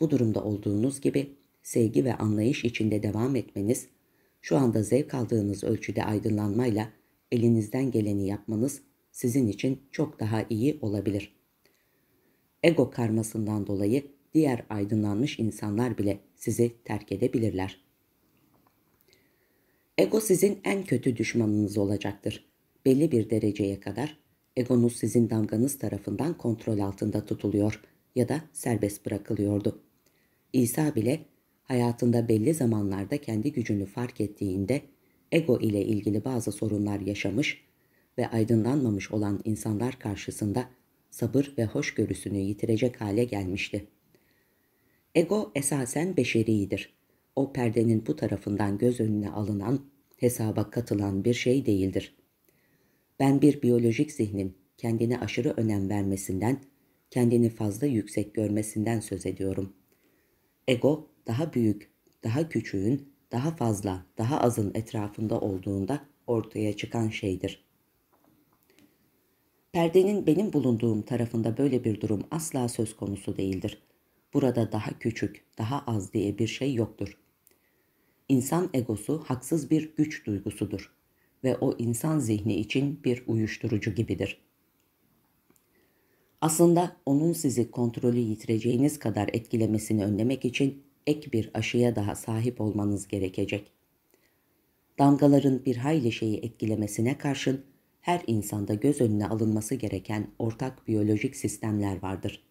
bu durumda olduğunuz gibi sevgi ve anlayış içinde devam etmeniz, şu anda zevk aldığınız ölçüde aydınlanmayla elinizden geleni yapmanız sizin için çok daha iyi olabilir.'' ego karmasından dolayı diğer aydınlanmış insanlar bile sizi terk edebilirler. Ego sizin en kötü düşmanınız olacaktır. Belli bir dereceye kadar egonuz sizin damganız tarafından kontrol altında tutuluyor ya da serbest bırakılıyordu. İsa bile hayatında belli zamanlarda kendi gücünü fark ettiğinde ego ile ilgili bazı sorunlar yaşamış ve aydınlanmamış olan insanlar karşısında sabır ve hoşgörüsünü yitirecek hale gelmişti. Ego esasen beşeridir. O perdenin bu tarafından göz önüne alınan, hesaba katılan bir şey değildir. Ben bir biyolojik zihnin kendine aşırı önem vermesinden, kendini fazla yüksek görmesinden söz ediyorum. Ego daha büyük, daha küçüğün, daha fazla, daha azın etrafında olduğunda ortaya çıkan şeydir. Perdenin benim bulunduğum tarafında böyle bir durum asla söz konusu değildir. Burada daha küçük, daha az diye bir şey yoktur. İnsan egosu haksız bir güç duygusudur ve o insan zihni için bir uyuşturucu gibidir. Aslında onun sizi kontrolü yitireceğiniz kadar etkilemesini önlemek için ek bir aşıya daha sahip olmanız gerekecek. Damgaların bir hayli şeyi etkilemesine karşın her insanda göz önüne alınması gereken ortak biyolojik sistemler vardır.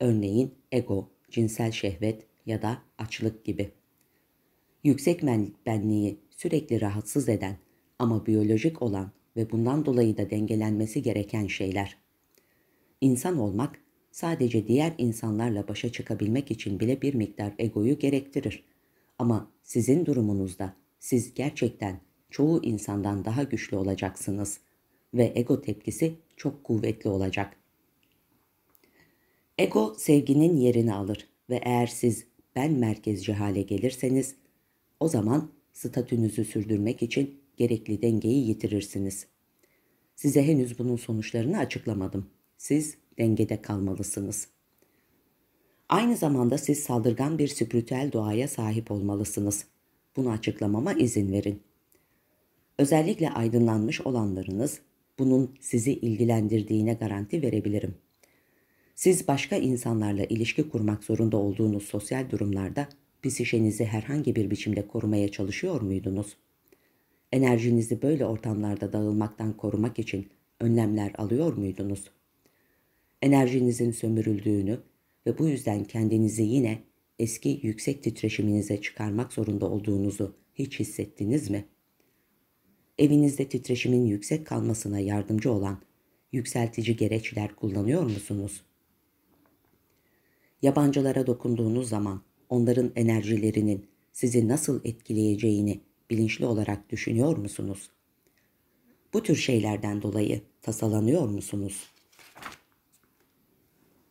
Örneğin ego, cinsel şehvet ya da açlık gibi. Yüksek benliği sürekli rahatsız eden ama biyolojik olan ve bundan dolayı da dengelenmesi gereken şeyler. İnsan olmak sadece diğer insanlarla başa çıkabilmek için bile bir miktar egoyu gerektirir. Ama sizin durumunuzda siz gerçekten çoğu insandan daha güçlü olacaksınız.'' ve ego tepkisi çok kuvvetli olacak. Ego sevginin yerini alır ve eğer siz ben merkezci hale gelirseniz o zaman statünüzü sürdürmek için gerekli dengeyi yitirirsiniz. Size henüz bunun sonuçlarını açıklamadım. Siz dengede kalmalısınız. Aynı zamanda siz saldırgan bir spiritüel doğaya sahip olmalısınız. Bunu açıklamama izin verin. Özellikle aydınlanmış olanlarınız bunun sizi ilgilendirdiğine garanti verebilirim. Siz başka insanlarla ilişki kurmak zorunda olduğunuz sosyal durumlarda psişenizi herhangi bir biçimde korumaya çalışıyor muydunuz? Enerjinizi böyle ortamlarda dağılmaktan korumak için önlemler alıyor muydunuz? Enerjinizin sömürüldüğünü ve bu yüzden kendinizi yine eski yüksek titreşiminize çıkarmak zorunda olduğunuzu hiç hissettiniz mi?'' Evinizde titreşimin yüksek kalmasına yardımcı olan yükseltici gereçler kullanıyor musunuz? Yabancılara dokunduğunuz zaman onların enerjilerinin sizi nasıl etkileyeceğini bilinçli olarak düşünüyor musunuz? Bu tür şeylerden dolayı tasalanıyor musunuz?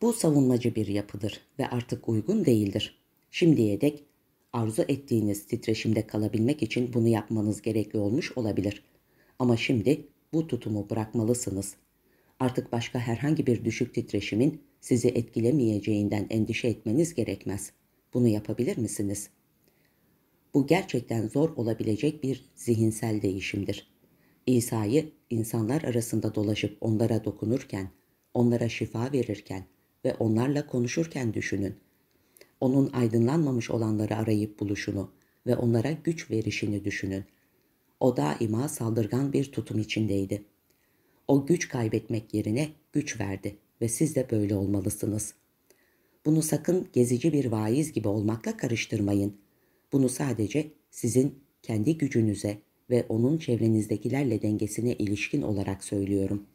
Bu savunmacı bir yapıdır ve artık uygun değildir. Şimdiye dek arzu ettiğiniz titreşimde kalabilmek için bunu yapmanız gerekli olmuş olabilir. Ama şimdi bu tutumu bırakmalısınız. Artık başka herhangi bir düşük titreşimin sizi etkilemeyeceğinden endişe etmeniz gerekmez. Bunu yapabilir misiniz? Bu gerçekten zor olabilecek bir zihinsel değişimdir. İsa'yı insanlar arasında dolaşıp onlara dokunurken, onlara şifa verirken ve onlarla konuşurken düşünün.'' onun aydınlanmamış olanları arayıp buluşunu ve onlara güç verişini düşünün. O daima saldırgan bir tutum içindeydi. O güç kaybetmek yerine güç verdi ve siz de böyle olmalısınız. Bunu sakın gezici bir vaiz gibi olmakla karıştırmayın. Bunu sadece sizin kendi gücünüze ve onun çevrenizdekilerle dengesine ilişkin olarak söylüyorum.''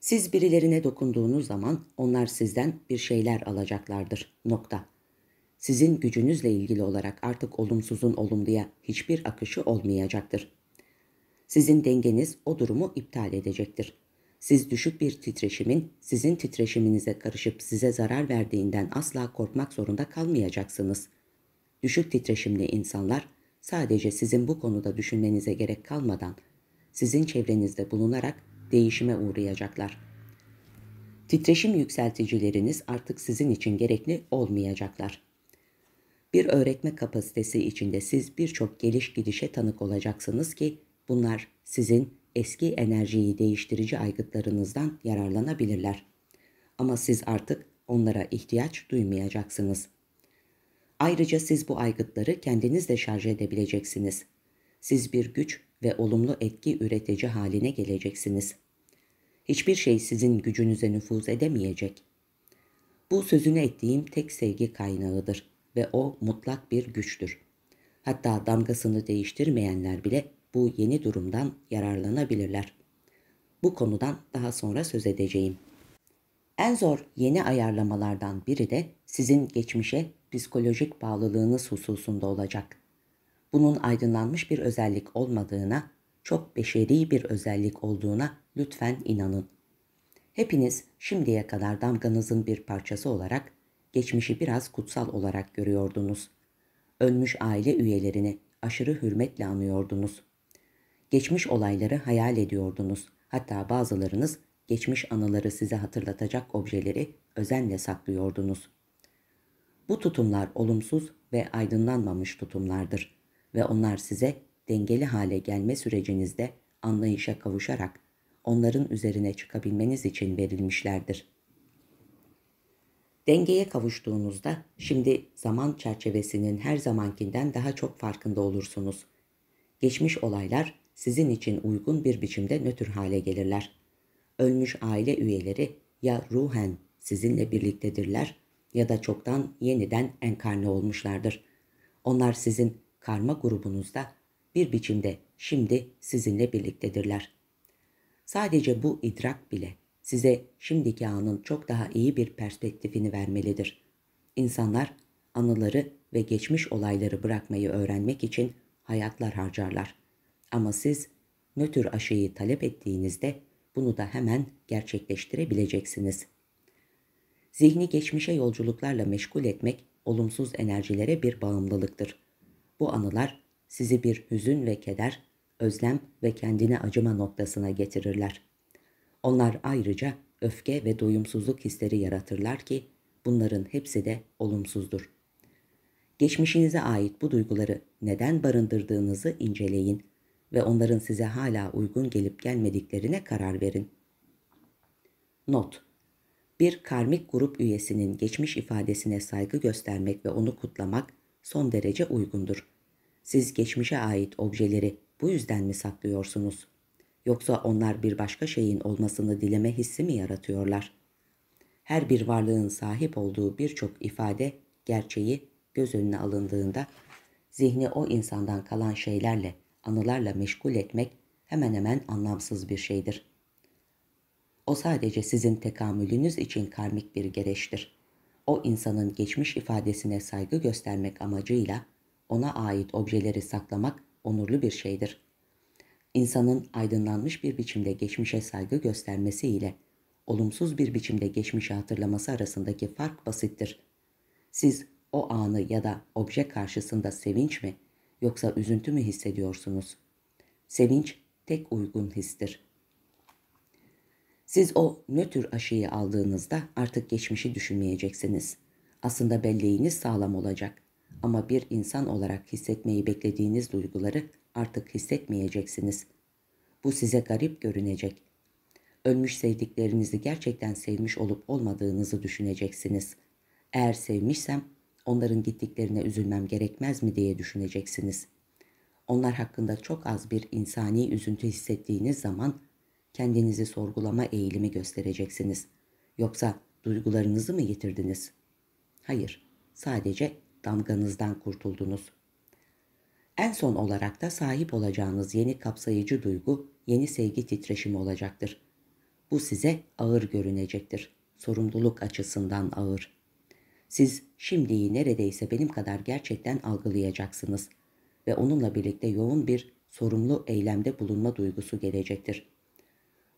Siz birilerine dokunduğunuz zaman onlar sizden bir şeyler alacaklardır. Nokta. Sizin gücünüzle ilgili olarak artık olumsuzun olumluya hiçbir akışı olmayacaktır. Sizin dengeniz o durumu iptal edecektir. Siz düşük bir titreşimin sizin titreşiminize karışıp size zarar verdiğinden asla korkmak zorunda kalmayacaksınız. Düşük titreşimli insanlar sadece sizin bu konuda düşünmenize gerek kalmadan sizin çevrenizde bulunarak değişime uğrayacaklar. Titreşim yükselticileriniz artık sizin için gerekli olmayacaklar. Bir öğretme kapasitesi içinde siz birçok geliş gidişe tanık olacaksınız ki bunlar sizin eski enerjiyi değiştirici aygıtlarınızdan yararlanabilirler. Ama siz artık onlara ihtiyaç duymayacaksınız. Ayrıca siz bu aygıtları kendiniz de şarj edebileceksiniz. Siz bir güç ve olumlu etki üretici haline geleceksiniz. Hiçbir şey sizin gücünüze nüfuz edemeyecek. Bu sözünü ettiğim tek sevgi kaynağıdır ve o mutlak bir güçtür. Hatta damgasını değiştirmeyenler bile bu yeni durumdan yararlanabilirler. Bu konudan daha sonra söz edeceğim. En zor yeni ayarlamalardan biri de sizin geçmişe psikolojik bağlılığınız hususunda olacak. Bunun aydınlanmış bir özellik olmadığına çok beşeri bir özellik olduğuna lütfen inanın. Hepiniz şimdiye kadar damganızın bir parçası olarak geçmişi biraz kutsal olarak görüyordunuz. Ölmüş aile üyelerini aşırı hürmetle anıyordunuz. Geçmiş olayları hayal ediyordunuz. Hatta bazılarınız geçmiş anıları size hatırlatacak objeleri özenle saklıyordunuz. Bu tutumlar olumsuz ve aydınlanmamış tutumlardır ve onlar size dengeli hale gelme sürecinizde anlayışa kavuşarak onların üzerine çıkabilmeniz için verilmişlerdir. Dengeye kavuştuğunuzda şimdi zaman çerçevesinin her zamankinden daha çok farkında olursunuz. Geçmiş olaylar sizin için uygun bir biçimde nötr hale gelirler. Ölmüş aile üyeleri ya ruhen sizinle birliktedirler ya da çoktan yeniden enkarne olmuşlardır. Onlar sizin karma grubunuzda bir biçimde şimdi sizinle birliktedirler. Sadece bu idrak bile size şimdiki anın çok daha iyi bir perspektifini vermelidir. İnsanlar anıları ve geçmiş olayları bırakmayı öğrenmek için hayatlar harcarlar. Ama siz nötr aşıyı talep ettiğinizde bunu da hemen gerçekleştirebileceksiniz. Zihni geçmişe yolculuklarla meşgul etmek olumsuz enerjilere bir bağımlılıktır. Bu anılar sizi bir hüzün ve keder, özlem ve kendine acıma noktasına getirirler. Onlar ayrıca öfke ve doyumsuzluk hisleri yaratırlar ki bunların hepsi de olumsuzdur. Geçmişinize ait bu duyguları neden barındırdığınızı inceleyin ve onların size hala uygun gelip gelmediklerine karar verin. Not bir karmik grup üyesinin geçmiş ifadesine saygı göstermek ve onu kutlamak son derece uygundur. Siz geçmişe ait objeleri bu yüzden mi saklıyorsunuz? Yoksa onlar bir başka şeyin olmasını dileme hissi mi yaratıyorlar? Her bir varlığın sahip olduğu birçok ifade gerçeği göz önüne alındığında zihni o insandan kalan şeylerle, anılarla meşgul etmek hemen hemen anlamsız bir şeydir. O sadece sizin tekamülünüz için karmik bir gereçtir. O insanın geçmiş ifadesine saygı göstermek amacıyla ona ait objeleri saklamak onurlu bir şeydir. İnsanın aydınlanmış bir biçimde geçmişe saygı göstermesi ile olumsuz bir biçimde geçmişi hatırlaması arasındaki fark basittir. Siz o anı ya da obje karşısında sevinç mi yoksa üzüntü mü hissediyorsunuz? Sevinç tek uygun histir. Siz o nötr aşıyı aldığınızda artık geçmişi düşünmeyeceksiniz. Aslında belleğiniz sağlam olacak. Ama bir insan olarak hissetmeyi beklediğiniz duyguları artık hissetmeyeceksiniz. Bu size garip görünecek. Ölmüş sevdiklerinizi gerçekten sevmiş olup olmadığınızı düşüneceksiniz. Eğer sevmişsem onların gittiklerine üzülmem gerekmez mi diye düşüneceksiniz. Onlar hakkında çok az bir insani üzüntü hissettiğiniz zaman kendinizi sorgulama eğilimi göstereceksiniz. Yoksa duygularınızı mı yitirdiniz? Hayır, sadece damganızdan kurtuldunuz. En son olarak da sahip olacağınız yeni kapsayıcı duygu, yeni sevgi titreşimi olacaktır. Bu size ağır görünecektir. Sorumluluk açısından ağır. Siz şimdiyi neredeyse benim kadar gerçekten algılayacaksınız ve onunla birlikte yoğun bir sorumlu eylemde bulunma duygusu gelecektir.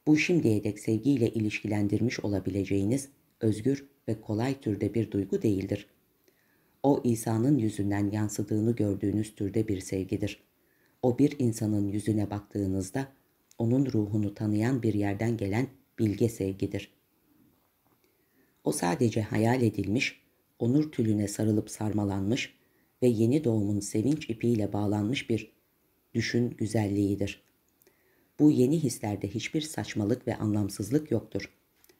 Bu şimdiye dek sevgiyle ilişkilendirmiş olabileceğiniz özgür ve kolay türde bir duygu değildir. O İsa'nın yüzünden yansıdığını gördüğünüz türde bir sevgidir. O bir insanın yüzüne baktığınızda onun ruhunu tanıyan bir yerden gelen bilge sevgidir. O sadece hayal edilmiş, onur tülüne sarılıp sarmalanmış ve yeni doğumun sevinç ipiyle bağlanmış bir düşün güzelliğidir. Bu yeni hislerde hiçbir saçmalık ve anlamsızlık yoktur.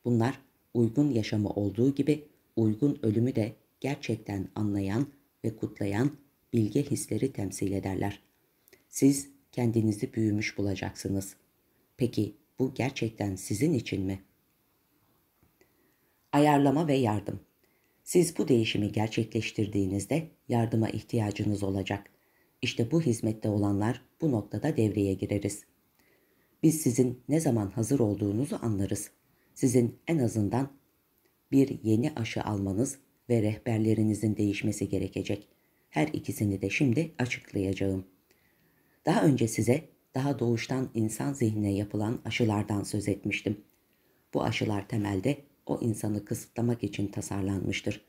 Bunlar uygun yaşamı olduğu gibi uygun ölümü de gerçekten anlayan ve kutlayan bilge hisleri temsil ederler. Siz kendinizi büyümüş bulacaksınız. Peki bu gerçekten sizin için mi? Ayarlama ve yardım. Siz bu değişimi gerçekleştirdiğinizde yardıma ihtiyacınız olacak. İşte bu hizmette olanlar bu noktada devreye gireriz. Biz sizin ne zaman hazır olduğunuzu anlarız. Sizin en azından bir yeni aşı almanız ve rehberlerinizin değişmesi gerekecek. Her ikisini de şimdi açıklayacağım. Daha önce size daha doğuştan insan zihnine yapılan aşılardan söz etmiştim. Bu aşılar temelde o insanı kısıtlamak için tasarlanmıştır.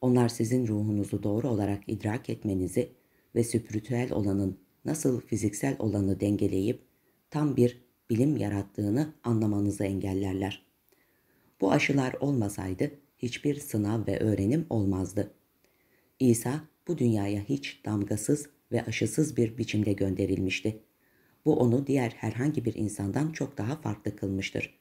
Onlar sizin ruhunuzu doğru olarak idrak etmenizi ve spiritüel olanın nasıl fiziksel olanı dengeleyip tam bir bilim yarattığını anlamanızı engellerler. Bu aşılar olmasaydı hiçbir sınav ve öğrenim olmazdı. İsa bu dünyaya hiç damgasız ve aşısız bir biçimde gönderilmişti. Bu onu diğer herhangi bir insandan çok daha farklı kılmıştır.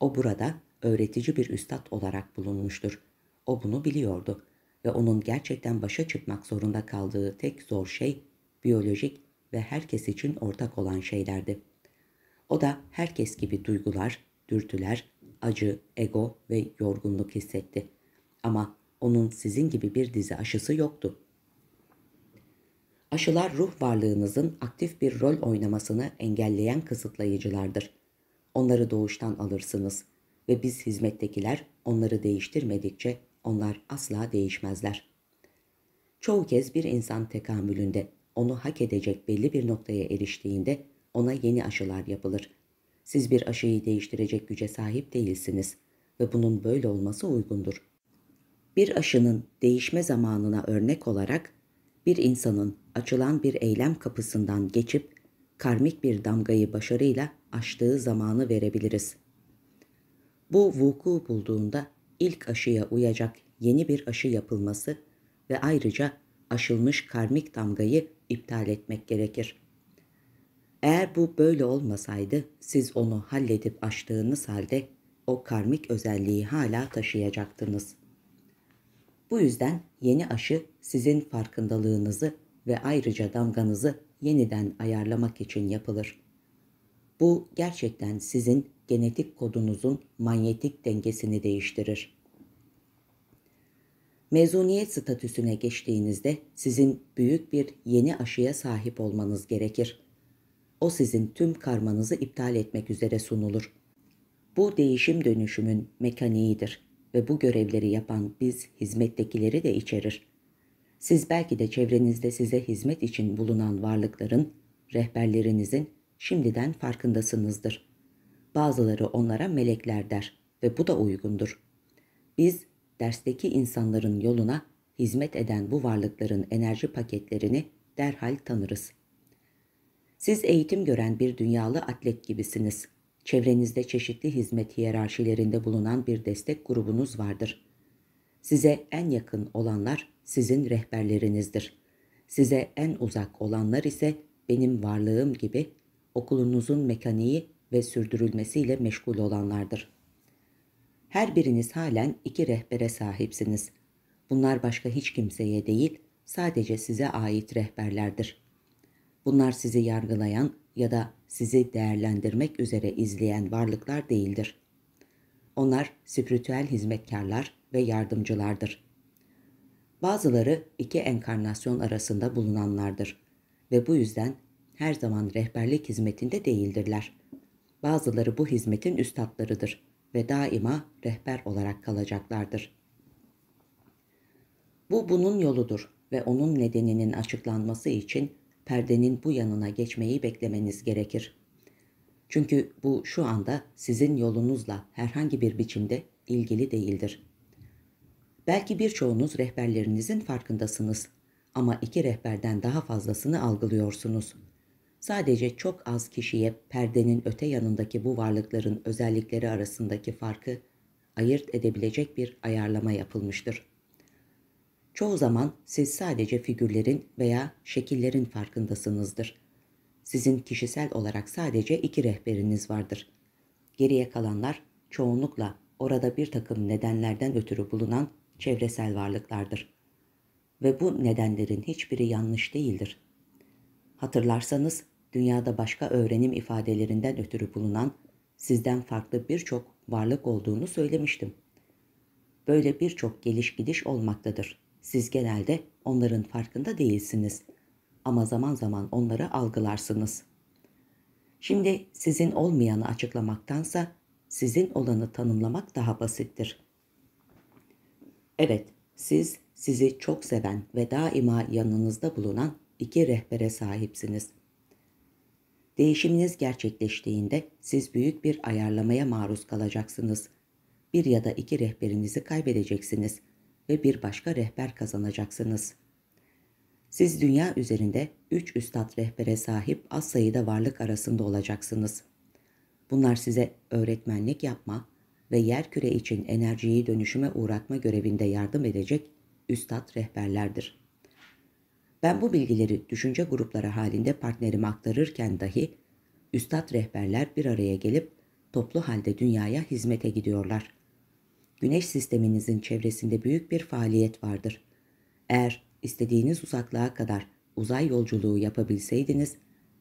O burada öğretici bir üstad olarak bulunmuştur. O bunu biliyordu ve onun gerçekten başa çıkmak zorunda kaldığı tek zor şey biyolojik ve herkes için ortak olan şeylerdi. O da herkes gibi duygular, dürtüler, acı, ego ve yorgunluk hissetti. Ama onun sizin gibi bir dizi aşısı yoktu. Aşılar ruh varlığınızın aktif bir rol oynamasını engelleyen kısıtlayıcılardır. Onları doğuştan alırsınız ve biz hizmettekiler onları değiştirmedikçe onlar asla değişmezler. Çoğu kez bir insan tekamülünde onu hak edecek belli bir noktaya eriştiğinde ona yeni aşılar yapılır siz bir aşıyı değiştirecek güce sahip değilsiniz ve bunun böyle olması uygundur. Bir aşının değişme zamanına örnek olarak bir insanın açılan bir eylem kapısından geçip karmik bir damgayı başarıyla aştığı zamanı verebiliriz. Bu vuku bulduğunda ilk aşıya uyacak yeni bir aşı yapılması ve ayrıca aşılmış karmik damgayı iptal etmek gerekir. Eğer bu böyle olmasaydı siz onu halledip açtığınız halde o karmik özelliği hala taşıyacaktınız. Bu yüzden yeni aşı sizin farkındalığınızı ve ayrıca damganızı yeniden ayarlamak için yapılır. Bu gerçekten sizin genetik kodunuzun manyetik dengesini değiştirir. Mezuniyet statüsüne geçtiğinizde sizin büyük bir yeni aşıya sahip olmanız gerekir o sizin tüm karmanızı iptal etmek üzere sunulur. Bu değişim dönüşümün mekaniğidir ve bu görevleri yapan biz hizmettekileri de içerir. Siz belki de çevrenizde size hizmet için bulunan varlıkların, rehberlerinizin şimdiden farkındasınızdır. Bazıları onlara melekler der ve bu da uygundur. Biz dersteki insanların yoluna hizmet eden bu varlıkların enerji paketlerini derhal tanırız.'' Siz eğitim gören bir dünyalı atlet gibisiniz. Çevrenizde çeşitli hizmet hiyerarşilerinde bulunan bir destek grubunuz vardır. Size en yakın olanlar sizin rehberlerinizdir. Size en uzak olanlar ise benim varlığım gibi okulunuzun mekaniği ve sürdürülmesiyle meşgul olanlardır. Her biriniz halen iki rehbere sahipsiniz. Bunlar başka hiç kimseye değil, sadece size ait rehberlerdir. Bunlar sizi yargılayan ya da sizi değerlendirmek üzere izleyen varlıklar değildir. Onlar spiritüel hizmetkarlar ve yardımcılardır. Bazıları iki enkarnasyon arasında bulunanlardır ve bu yüzden her zaman rehberlik hizmetinde değildirler. Bazıları bu hizmetin üstadlarıdır ve daima rehber olarak kalacaklardır. Bu bunun yoludur ve onun nedeninin açıklanması için perdenin bu yanına geçmeyi beklemeniz gerekir. Çünkü bu şu anda sizin yolunuzla herhangi bir biçimde ilgili değildir. Belki birçoğunuz rehberlerinizin farkındasınız ama iki rehberden daha fazlasını algılıyorsunuz. Sadece çok az kişiye perdenin öte yanındaki bu varlıkların özellikleri arasındaki farkı ayırt edebilecek bir ayarlama yapılmıştır.'' Çoğu zaman siz sadece figürlerin veya şekillerin farkındasınızdır. Sizin kişisel olarak sadece iki rehberiniz vardır. Geriye kalanlar çoğunlukla orada bir takım nedenlerden ötürü bulunan çevresel varlıklardır. Ve bu nedenlerin hiçbiri yanlış değildir. Hatırlarsanız dünyada başka öğrenim ifadelerinden ötürü bulunan sizden farklı birçok varlık olduğunu söylemiştim. Böyle birçok geliş gidiş olmaktadır. Siz genelde onların farkında değilsiniz ama zaman zaman onları algılarsınız. Şimdi sizin olmayanı açıklamaktansa sizin olanı tanımlamak daha basittir. Evet, siz sizi çok seven ve daima yanınızda bulunan iki rehbere sahipsiniz. Değişiminiz gerçekleştiğinde siz büyük bir ayarlamaya maruz kalacaksınız. Bir ya da iki rehberinizi kaybedeceksiniz.'' ve bir başka rehber kazanacaksınız. Siz dünya üzerinde üç üstad rehbere sahip az sayıda varlık arasında olacaksınız. Bunlar size öğretmenlik yapma ve yerküre için enerjiyi dönüşüme uğratma görevinde yardım edecek üstad rehberlerdir. Ben bu bilgileri düşünce grupları halinde partnerime aktarırken dahi üstad rehberler bir araya gelip toplu halde dünyaya hizmete gidiyorlar güneş sisteminizin çevresinde büyük bir faaliyet vardır. Eğer istediğiniz uzaklığa kadar uzay yolculuğu yapabilseydiniz,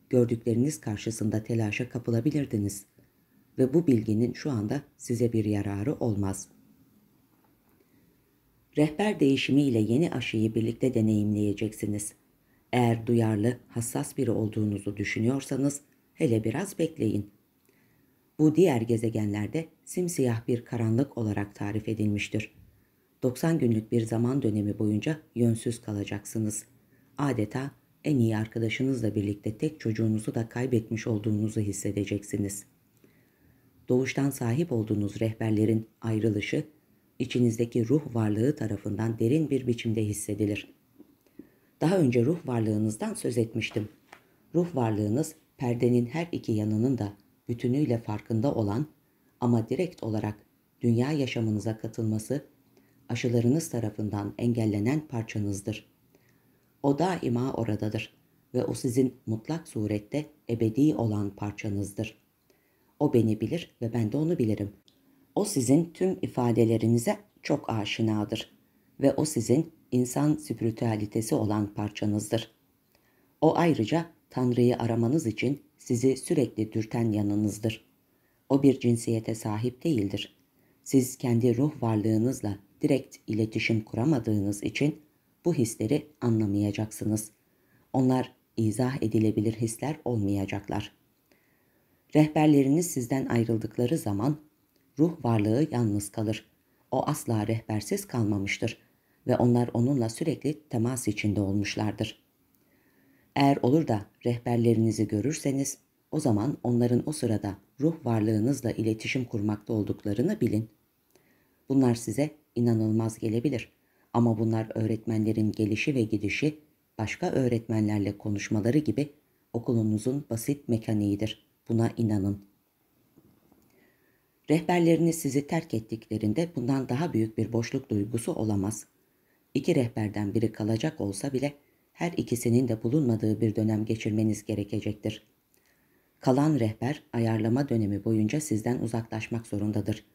gördükleriniz karşısında telaşa kapılabilirdiniz ve bu bilginin şu anda size bir yararı olmaz. Rehber değişimi ile yeni aşıyı birlikte deneyimleyeceksiniz. Eğer duyarlı, hassas biri olduğunuzu düşünüyorsanız hele biraz bekleyin bu diğer gezegenlerde simsiyah bir karanlık olarak tarif edilmiştir. 90 günlük bir zaman dönemi boyunca yönsüz kalacaksınız. Adeta en iyi arkadaşınızla birlikte tek çocuğunuzu da kaybetmiş olduğunuzu hissedeceksiniz. Doğuştan sahip olduğunuz rehberlerin ayrılışı, içinizdeki ruh varlığı tarafından derin bir biçimde hissedilir. Daha önce ruh varlığınızdan söz etmiştim. Ruh varlığınız perdenin her iki yanının da bütünüyle farkında olan ama direkt olarak dünya yaşamınıza katılması aşılarınız tarafından engellenen parçanızdır. O daima oradadır ve o sizin mutlak surette ebedi olan parçanızdır. O beni bilir ve ben de onu bilirim. O sizin tüm ifadelerinize çok aşinadır ve o sizin insan spiritüalitesi olan parçanızdır. O ayrıca Tanrı'yı aramanız için sizi sürekli dürten yanınızdır. O bir cinsiyete sahip değildir. Siz kendi ruh varlığınızla direkt iletişim kuramadığınız için bu hisleri anlamayacaksınız. Onlar izah edilebilir hisler olmayacaklar. Rehberleriniz sizden ayrıldıkları zaman ruh varlığı yalnız kalır. O asla rehbersiz kalmamıştır ve onlar onunla sürekli temas içinde olmuşlardır.'' Eğer olur da rehberlerinizi görürseniz o zaman onların o sırada ruh varlığınızla iletişim kurmakta olduklarını bilin. Bunlar size inanılmaz gelebilir ama bunlar öğretmenlerin gelişi ve gidişi, başka öğretmenlerle konuşmaları gibi okulunuzun basit mekaniğidir. Buna inanın. Rehberleriniz sizi terk ettiklerinde bundan daha büyük bir boşluk duygusu olamaz. İki rehberden biri kalacak olsa bile her ikisinin de bulunmadığı bir dönem geçirmeniz gerekecektir. Kalan rehber ayarlama dönemi boyunca sizden uzaklaşmak zorundadır.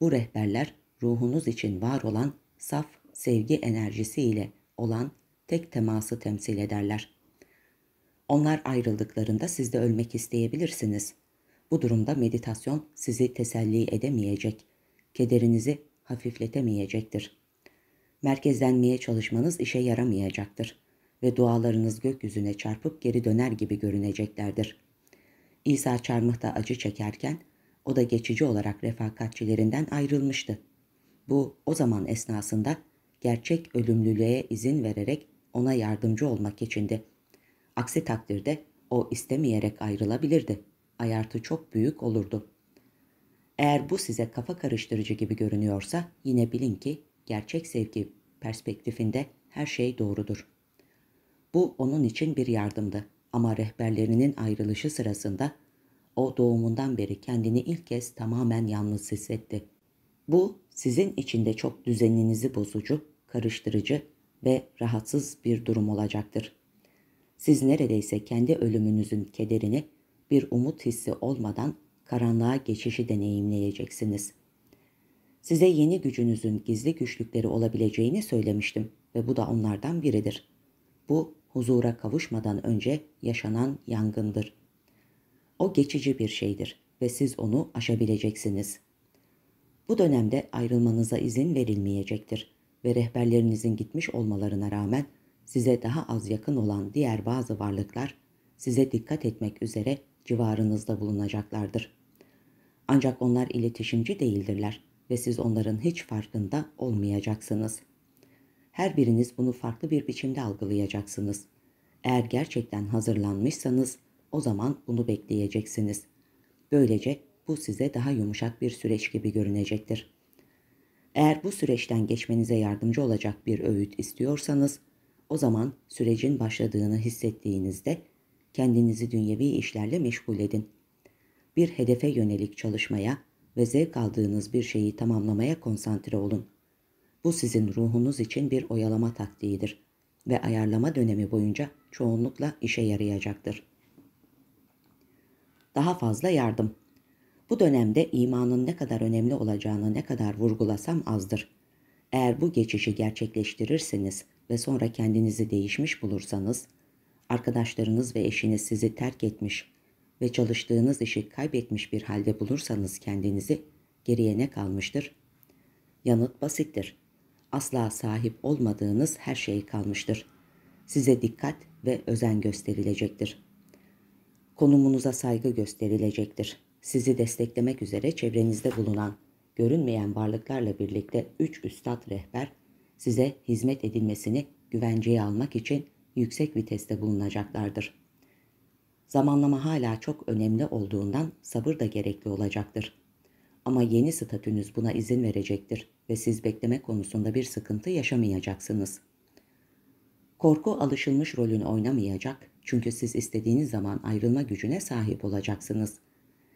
Bu rehberler ruhunuz için var olan saf sevgi enerjisi ile olan tek teması temsil ederler. Onlar ayrıldıklarında siz de ölmek isteyebilirsiniz. Bu durumda meditasyon sizi teselli edemeyecek, kederinizi hafifletemeyecektir. Merkezlenmeye çalışmanız işe yaramayacaktır ve dualarınız gökyüzüne çarpıp geri döner gibi görüneceklerdir. İsa çarmıhta acı çekerken o da geçici olarak refakatçilerinden ayrılmıştı. Bu o zaman esnasında gerçek ölümlülüğe izin vererek ona yardımcı olmak içindi. Aksi takdirde o istemeyerek ayrılabilirdi. Ayartı çok büyük olurdu. Eğer bu size kafa karıştırıcı gibi görünüyorsa yine bilin ki gerçek sevgi perspektifinde her şey doğrudur. Bu onun için bir yardımdı ama rehberlerinin ayrılışı sırasında o doğumundan beri kendini ilk kez tamamen yalnız hissetti. Bu sizin içinde çok düzeninizi bozucu, karıştırıcı ve rahatsız bir durum olacaktır. Siz neredeyse kendi ölümünüzün kederini bir umut hissi olmadan karanlığa geçişi deneyimleyeceksiniz. Size yeni gücünüzün gizli güçlükleri olabileceğini söylemiştim ve bu da onlardan biridir. Bu huzura kavuşmadan önce yaşanan yangındır. O geçici bir şeydir ve siz onu aşabileceksiniz. Bu dönemde ayrılmanıza izin verilmeyecektir ve rehberlerinizin gitmiş olmalarına rağmen size daha az yakın olan diğer bazı varlıklar size dikkat etmek üzere civarınızda bulunacaklardır. Ancak onlar iletişimci değildirler ve siz onların hiç farkında olmayacaksınız.'' Her biriniz bunu farklı bir biçimde algılayacaksınız. Eğer gerçekten hazırlanmışsanız o zaman bunu bekleyeceksiniz. Böylece bu size daha yumuşak bir süreç gibi görünecektir. Eğer bu süreçten geçmenize yardımcı olacak bir öğüt istiyorsanız, o zaman sürecin başladığını hissettiğinizde kendinizi dünyevi işlerle meşgul edin. Bir hedefe yönelik çalışmaya ve zevk aldığınız bir şeyi tamamlamaya konsantre olun. Bu sizin ruhunuz için bir oyalama taktiğidir ve ayarlama dönemi boyunca çoğunlukla işe yarayacaktır. Daha fazla yardım. Bu dönemde imanın ne kadar önemli olacağını ne kadar vurgulasam azdır. Eğer bu geçişi gerçekleştirirseniz ve sonra kendinizi değişmiş bulursanız, arkadaşlarınız ve eşiniz sizi terk etmiş ve çalıştığınız işi kaybetmiş bir halde bulursanız kendinizi geriye ne kalmıştır? Yanıt basittir asla sahip olmadığınız her şey kalmıştır. Size dikkat ve özen gösterilecektir. Konumunuza saygı gösterilecektir. Sizi desteklemek üzere çevrenizde bulunan görünmeyen varlıklarla birlikte üç üstad rehber size hizmet edilmesini güvenceye almak için yüksek viteste bulunacaklardır. Zamanlama hala çok önemli olduğundan sabır da gerekli olacaktır. Ama yeni statünüz buna izin verecektir ve siz bekleme konusunda bir sıkıntı yaşamayacaksınız. Korku alışılmış rolünü oynamayacak çünkü siz istediğiniz zaman ayrılma gücüne sahip olacaksınız.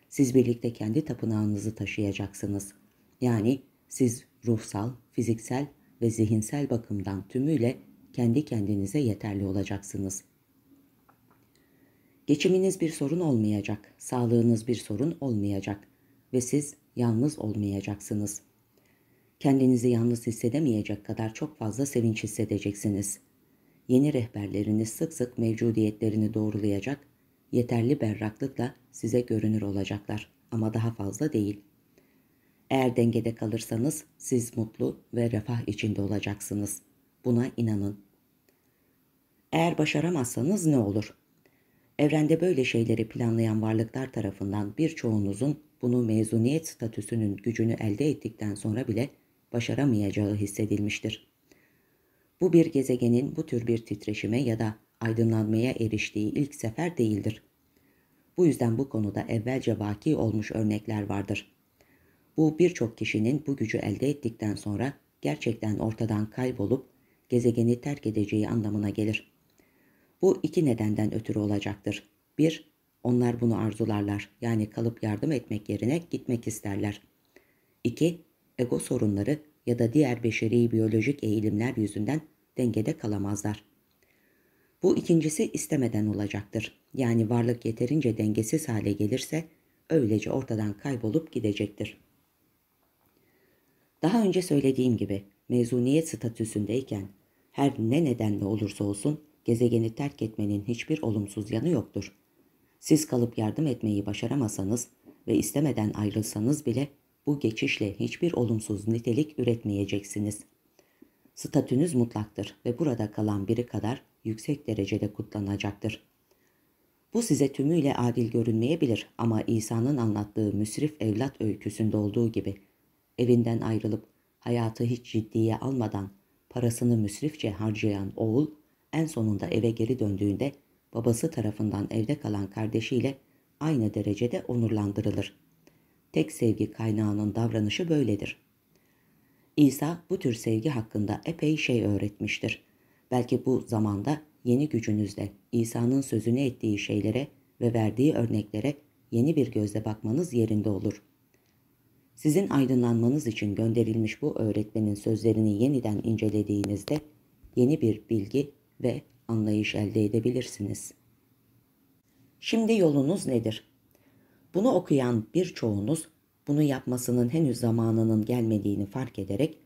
Siz birlikte kendi tapınağınızı taşıyacaksınız. Yani siz ruhsal, fiziksel ve zihinsel bakımdan tümüyle kendi kendinize yeterli olacaksınız. Geçiminiz bir sorun olmayacak, sağlığınız bir sorun olmayacak ve siz yalnız olmayacaksınız. Kendinizi yalnız hissedemeyecek kadar çok fazla sevinç hissedeceksiniz. Yeni rehberleriniz sık sık mevcudiyetlerini doğrulayacak, yeterli berraklıkla size görünür olacaklar ama daha fazla değil. Eğer dengede kalırsanız siz mutlu ve refah içinde olacaksınız. Buna inanın. Eğer başaramazsanız ne olur? Evrende böyle şeyleri planlayan varlıklar tarafından birçoğunuzun bunu mezuniyet statüsünün gücünü elde ettikten sonra bile başaramayacağı hissedilmiştir. Bu bir gezegenin bu tür bir titreşime ya da aydınlanmaya eriştiği ilk sefer değildir. Bu yüzden bu konuda evvelce vaki olmuş örnekler vardır. Bu birçok kişinin bu gücü elde ettikten sonra gerçekten ortadan kaybolup gezegeni terk edeceği anlamına gelir. Bu iki nedenden ötürü olacaktır. 1- onlar bunu arzularlar. Yani kalıp yardım etmek yerine gitmek isterler. 2. Ego sorunları ya da diğer beşeri biyolojik eğilimler yüzünden dengede kalamazlar. Bu ikincisi istemeden olacaktır. Yani varlık yeterince dengesiz hale gelirse öylece ortadan kaybolup gidecektir. Daha önce söylediğim gibi mezuniyet statüsündeyken her ne nedenle olursa olsun gezegeni terk etmenin hiçbir olumsuz yanı yoktur. Siz kalıp yardım etmeyi başaramasanız ve istemeden ayrılsanız bile bu geçişle hiçbir olumsuz nitelik üretmeyeceksiniz. Statünüz mutlaktır ve burada kalan biri kadar yüksek derecede kutlanacaktır. Bu size tümüyle adil görünmeyebilir ama İsa'nın anlattığı müsrif evlat öyküsünde olduğu gibi evinden ayrılıp hayatı hiç ciddiye almadan parasını müsrifçe harcayan oğul en sonunda eve geri döndüğünde babası tarafından evde kalan kardeşiyle aynı derecede onurlandırılır. Tek sevgi kaynağının davranışı böyledir. İsa bu tür sevgi hakkında epey şey öğretmiştir. Belki bu zamanda yeni gücünüzle İsa'nın sözünü ettiği şeylere ve verdiği örneklere yeni bir gözle bakmanız yerinde olur. Sizin aydınlanmanız için gönderilmiş bu öğretmenin sözlerini yeniden incelediğinizde yeni bir bilgi ve anlayış elde edebilirsiniz. Şimdi yolunuz nedir? Bunu okuyan birçoğunuz bunu yapmasının henüz zamanının gelmediğini fark ederek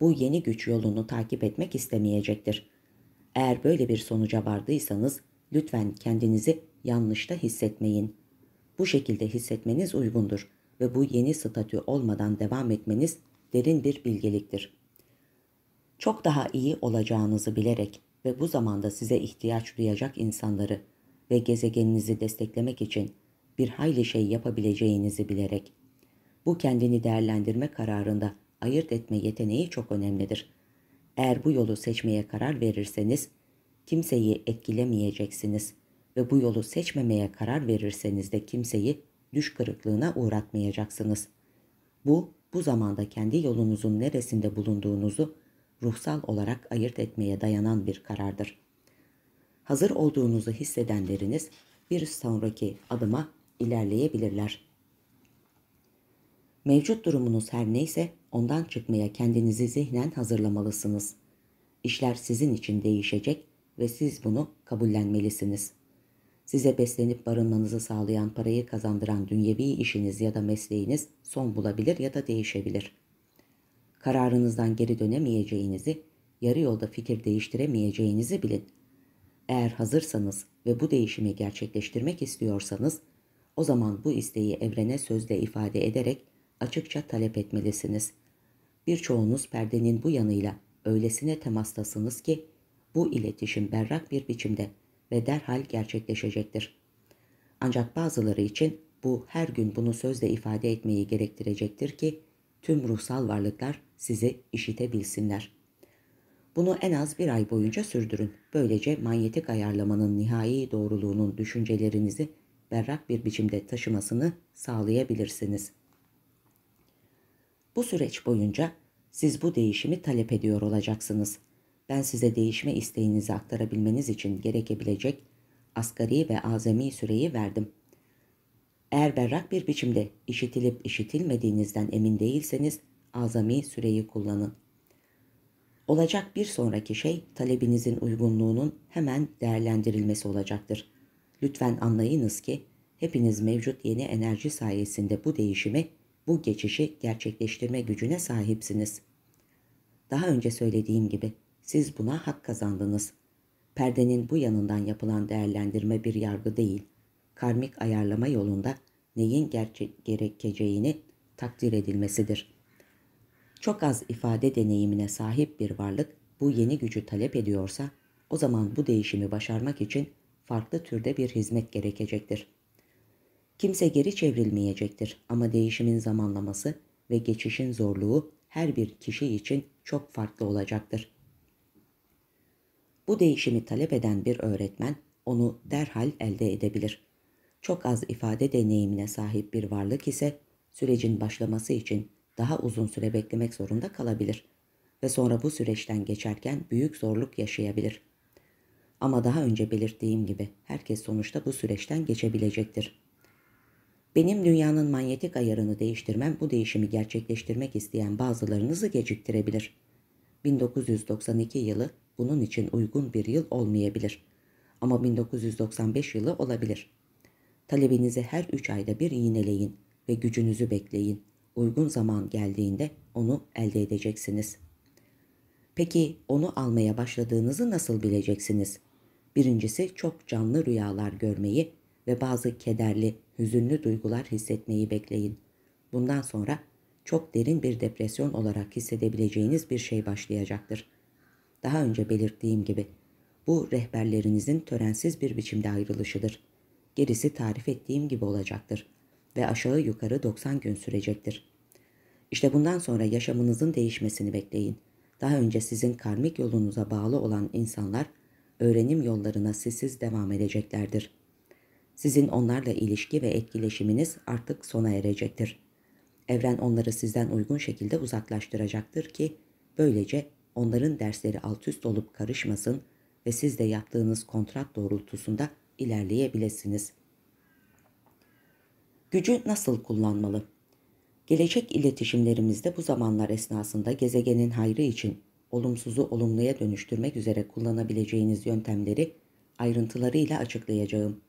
bu yeni güç yolunu takip etmek istemeyecektir. Eğer böyle bir sonuca vardıysanız lütfen kendinizi yanlışta hissetmeyin. Bu şekilde hissetmeniz uygundur ve bu yeni statü olmadan devam etmeniz derin bir bilgeliktir. Çok daha iyi olacağınızı bilerek ve bu zamanda size ihtiyaç duyacak insanları ve gezegeninizi desteklemek için bir hayli şey yapabileceğinizi bilerek. Bu kendini değerlendirme kararında ayırt etme yeteneği çok önemlidir. Eğer bu yolu seçmeye karar verirseniz kimseyi etkilemeyeceksiniz ve bu yolu seçmemeye karar verirseniz de kimseyi düş kırıklığına uğratmayacaksınız. Bu, bu zamanda kendi yolunuzun neresinde bulunduğunuzu ruhsal olarak ayırt etmeye dayanan bir karardır. Hazır olduğunuzu hissedenleriniz bir sonraki adıma ilerleyebilirler. Mevcut durumunuz her neyse ondan çıkmaya kendinizi zihnen hazırlamalısınız. İşler sizin için değişecek ve siz bunu kabullenmelisiniz. Size beslenip barınmanızı sağlayan parayı kazandıran dünyevi işiniz ya da mesleğiniz son bulabilir ya da değişebilir.'' kararınızdan geri dönemeyeceğinizi, yarı yolda fikir değiştiremeyeceğinizi bilin. Eğer hazırsanız ve bu değişimi gerçekleştirmek istiyorsanız, o zaman bu isteği evrene sözle ifade ederek açıkça talep etmelisiniz. Birçoğunuz perdenin bu yanıyla öylesine temastasınız ki bu iletişim berrak bir biçimde ve derhal gerçekleşecektir. Ancak bazıları için bu her gün bunu sözle ifade etmeyi gerektirecektir ki tüm ruhsal varlıklar sizi işitebilsinler. Bunu en az bir ay boyunca sürdürün. Böylece manyetik ayarlamanın nihai doğruluğunun düşüncelerinizi berrak bir biçimde taşımasını sağlayabilirsiniz. Bu süreç boyunca siz bu değişimi talep ediyor olacaksınız. Ben size değişme isteğinizi aktarabilmeniz için gerekebilecek asgari ve azami süreyi verdim. Eğer berrak bir biçimde işitilip işitilmediğinizden emin değilseniz azami süreyi kullanın. Olacak bir sonraki şey talebinizin uygunluğunun hemen değerlendirilmesi olacaktır. Lütfen anlayınız ki hepiniz mevcut yeni enerji sayesinde bu değişimi, bu geçişi gerçekleştirme gücüne sahipsiniz. Daha önce söylediğim gibi siz buna hak kazandınız. Perdenin bu yanından yapılan değerlendirme bir yargı değil.'' karmik ayarlama yolunda neyin gerekeceğini takdir edilmesidir. Çok az ifade deneyimine sahip bir varlık bu yeni gücü talep ediyorsa o zaman bu değişimi başarmak için farklı türde bir hizmet gerekecektir. Kimse geri çevrilmeyecektir ama değişimin zamanlaması ve geçişin zorluğu her bir kişi için çok farklı olacaktır. Bu değişimi talep eden bir öğretmen onu derhal elde edebilir çok az ifade deneyimine sahip bir varlık ise sürecin başlaması için daha uzun süre beklemek zorunda kalabilir ve sonra bu süreçten geçerken büyük zorluk yaşayabilir. Ama daha önce belirttiğim gibi herkes sonuçta bu süreçten geçebilecektir. Benim dünyanın manyetik ayarını değiştirmem bu değişimi gerçekleştirmek isteyen bazılarınızı geciktirebilir. 1992 yılı bunun için uygun bir yıl olmayabilir. Ama 1995 yılı olabilir.'' Talebinizi her üç ayda bir iğneleyin ve gücünüzü bekleyin. Uygun zaman geldiğinde onu elde edeceksiniz. Peki onu almaya başladığınızı nasıl bileceksiniz? Birincisi çok canlı rüyalar görmeyi ve bazı kederli, hüzünlü duygular hissetmeyi bekleyin. Bundan sonra çok derin bir depresyon olarak hissedebileceğiniz bir şey başlayacaktır. Daha önce belirttiğim gibi bu rehberlerinizin törensiz bir biçimde ayrılışıdır. Gerisi tarif ettiğim gibi olacaktır ve aşağı yukarı 90 gün sürecektir. İşte bundan sonra yaşamınızın değişmesini bekleyin. Daha önce sizin karmik yolunuza bağlı olan insanlar öğrenim yollarına sizsiz devam edeceklerdir. Sizin onlarla ilişki ve etkileşiminiz artık sona erecektir. Evren onları sizden uygun şekilde uzaklaştıracaktır ki böylece onların dersleri alt üst olup karışmasın ve siz de yaptığınız kontrat doğrultusunda ilerleyebilirsiniz. Gücü nasıl kullanmalı? Gelecek iletişimlerimizde bu zamanlar esnasında gezegenin hayrı için olumsuzu olumluya dönüştürmek üzere kullanabileceğiniz yöntemleri ayrıntılarıyla açıklayacağım.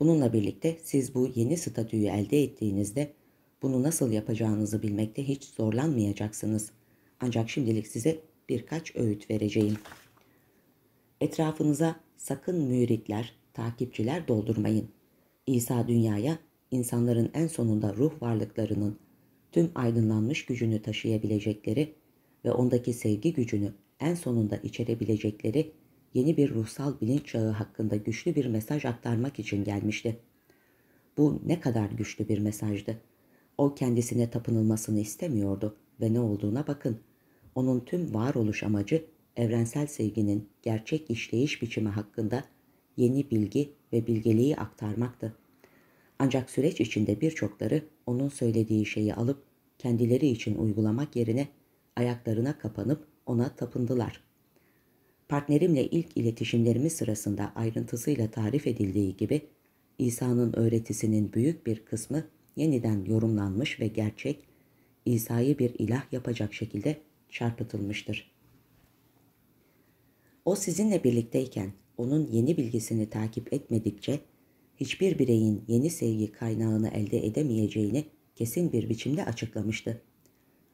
Bununla birlikte siz bu yeni statüyü elde ettiğinizde bunu nasıl yapacağınızı bilmekte hiç zorlanmayacaksınız. Ancak şimdilik size birkaç öğüt vereceğim. Etrafınıza sakın müritler, takipçiler doldurmayın. İsa dünyaya insanların en sonunda ruh varlıklarının tüm aydınlanmış gücünü taşıyabilecekleri ve ondaki sevgi gücünü en sonunda içerebilecekleri yeni bir ruhsal bilinç çağı hakkında güçlü bir mesaj aktarmak için gelmişti. Bu ne kadar güçlü bir mesajdı. O kendisine tapınılmasını istemiyordu ve ne olduğuna bakın. Onun tüm varoluş amacı evrensel sevginin gerçek işleyiş biçimi hakkında yeni bilgi ve bilgeliği aktarmaktı. Ancak süreç içinde birçokları onun söylediği şeyi alıp kendileri için uygulamak yerine ayaklarına kapanıp ona tapındılar. Partnerimle ilk iletişimlerimiz sırasında ayrıntısıyla tarif edildiği gibi İsa'nın öğretisinin büyük bir kısmı yeniden yorumlanmış ve gerçek, İsa'yı bir ilah yapacak şekilde çarpıtılmıştır. O sizinle birlikteyken onun yeni bilgisini takip etmedikçe hiçbir bireyin yeni sevgi kaynağını elde edemeyeceğini kesin bir biçimde açıklamıştı.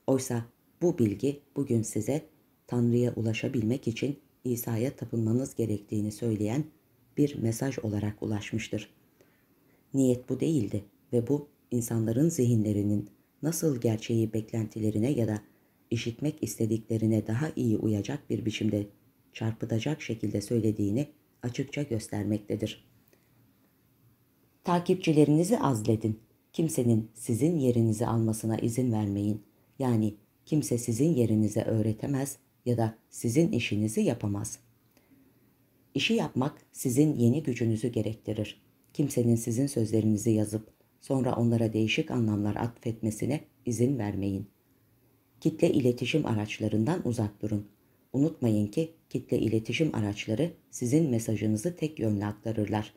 Oysa bu bilgi bugün size Tanrı'ya ulaşabilmek için İsa'ya tapınmanız gerektiğini söyleyen bir mesaj olarak ulaşmıştır. Niyet bu değildi ve bu insanların zihinlerinin nasıl gerçeği beklentilerine ya da işitmek istediklerine daha iyi uyacak bir biçimde çarpıtacak şekilde söylediğini açıkça göstermektedir. Takipçilerinizi azledin. Kimsenin sizin yerinizi almasına izin vermeyin. Yani kimse sizin yerinize öğretemez ya da sizin işinizi yapamaz. İşi yapmak sizin yeni gücünüzü gerektirir. Kimsenin sizin sözlerinizi yazıp sonra onlara değişik anlamlar atfetmesine izin vermeyin. Kitle iletişim araçlarından uzak durun. Unutmayın ki kitle iletişim araçları sizin mesajınızı tek yönlü aktarırlar.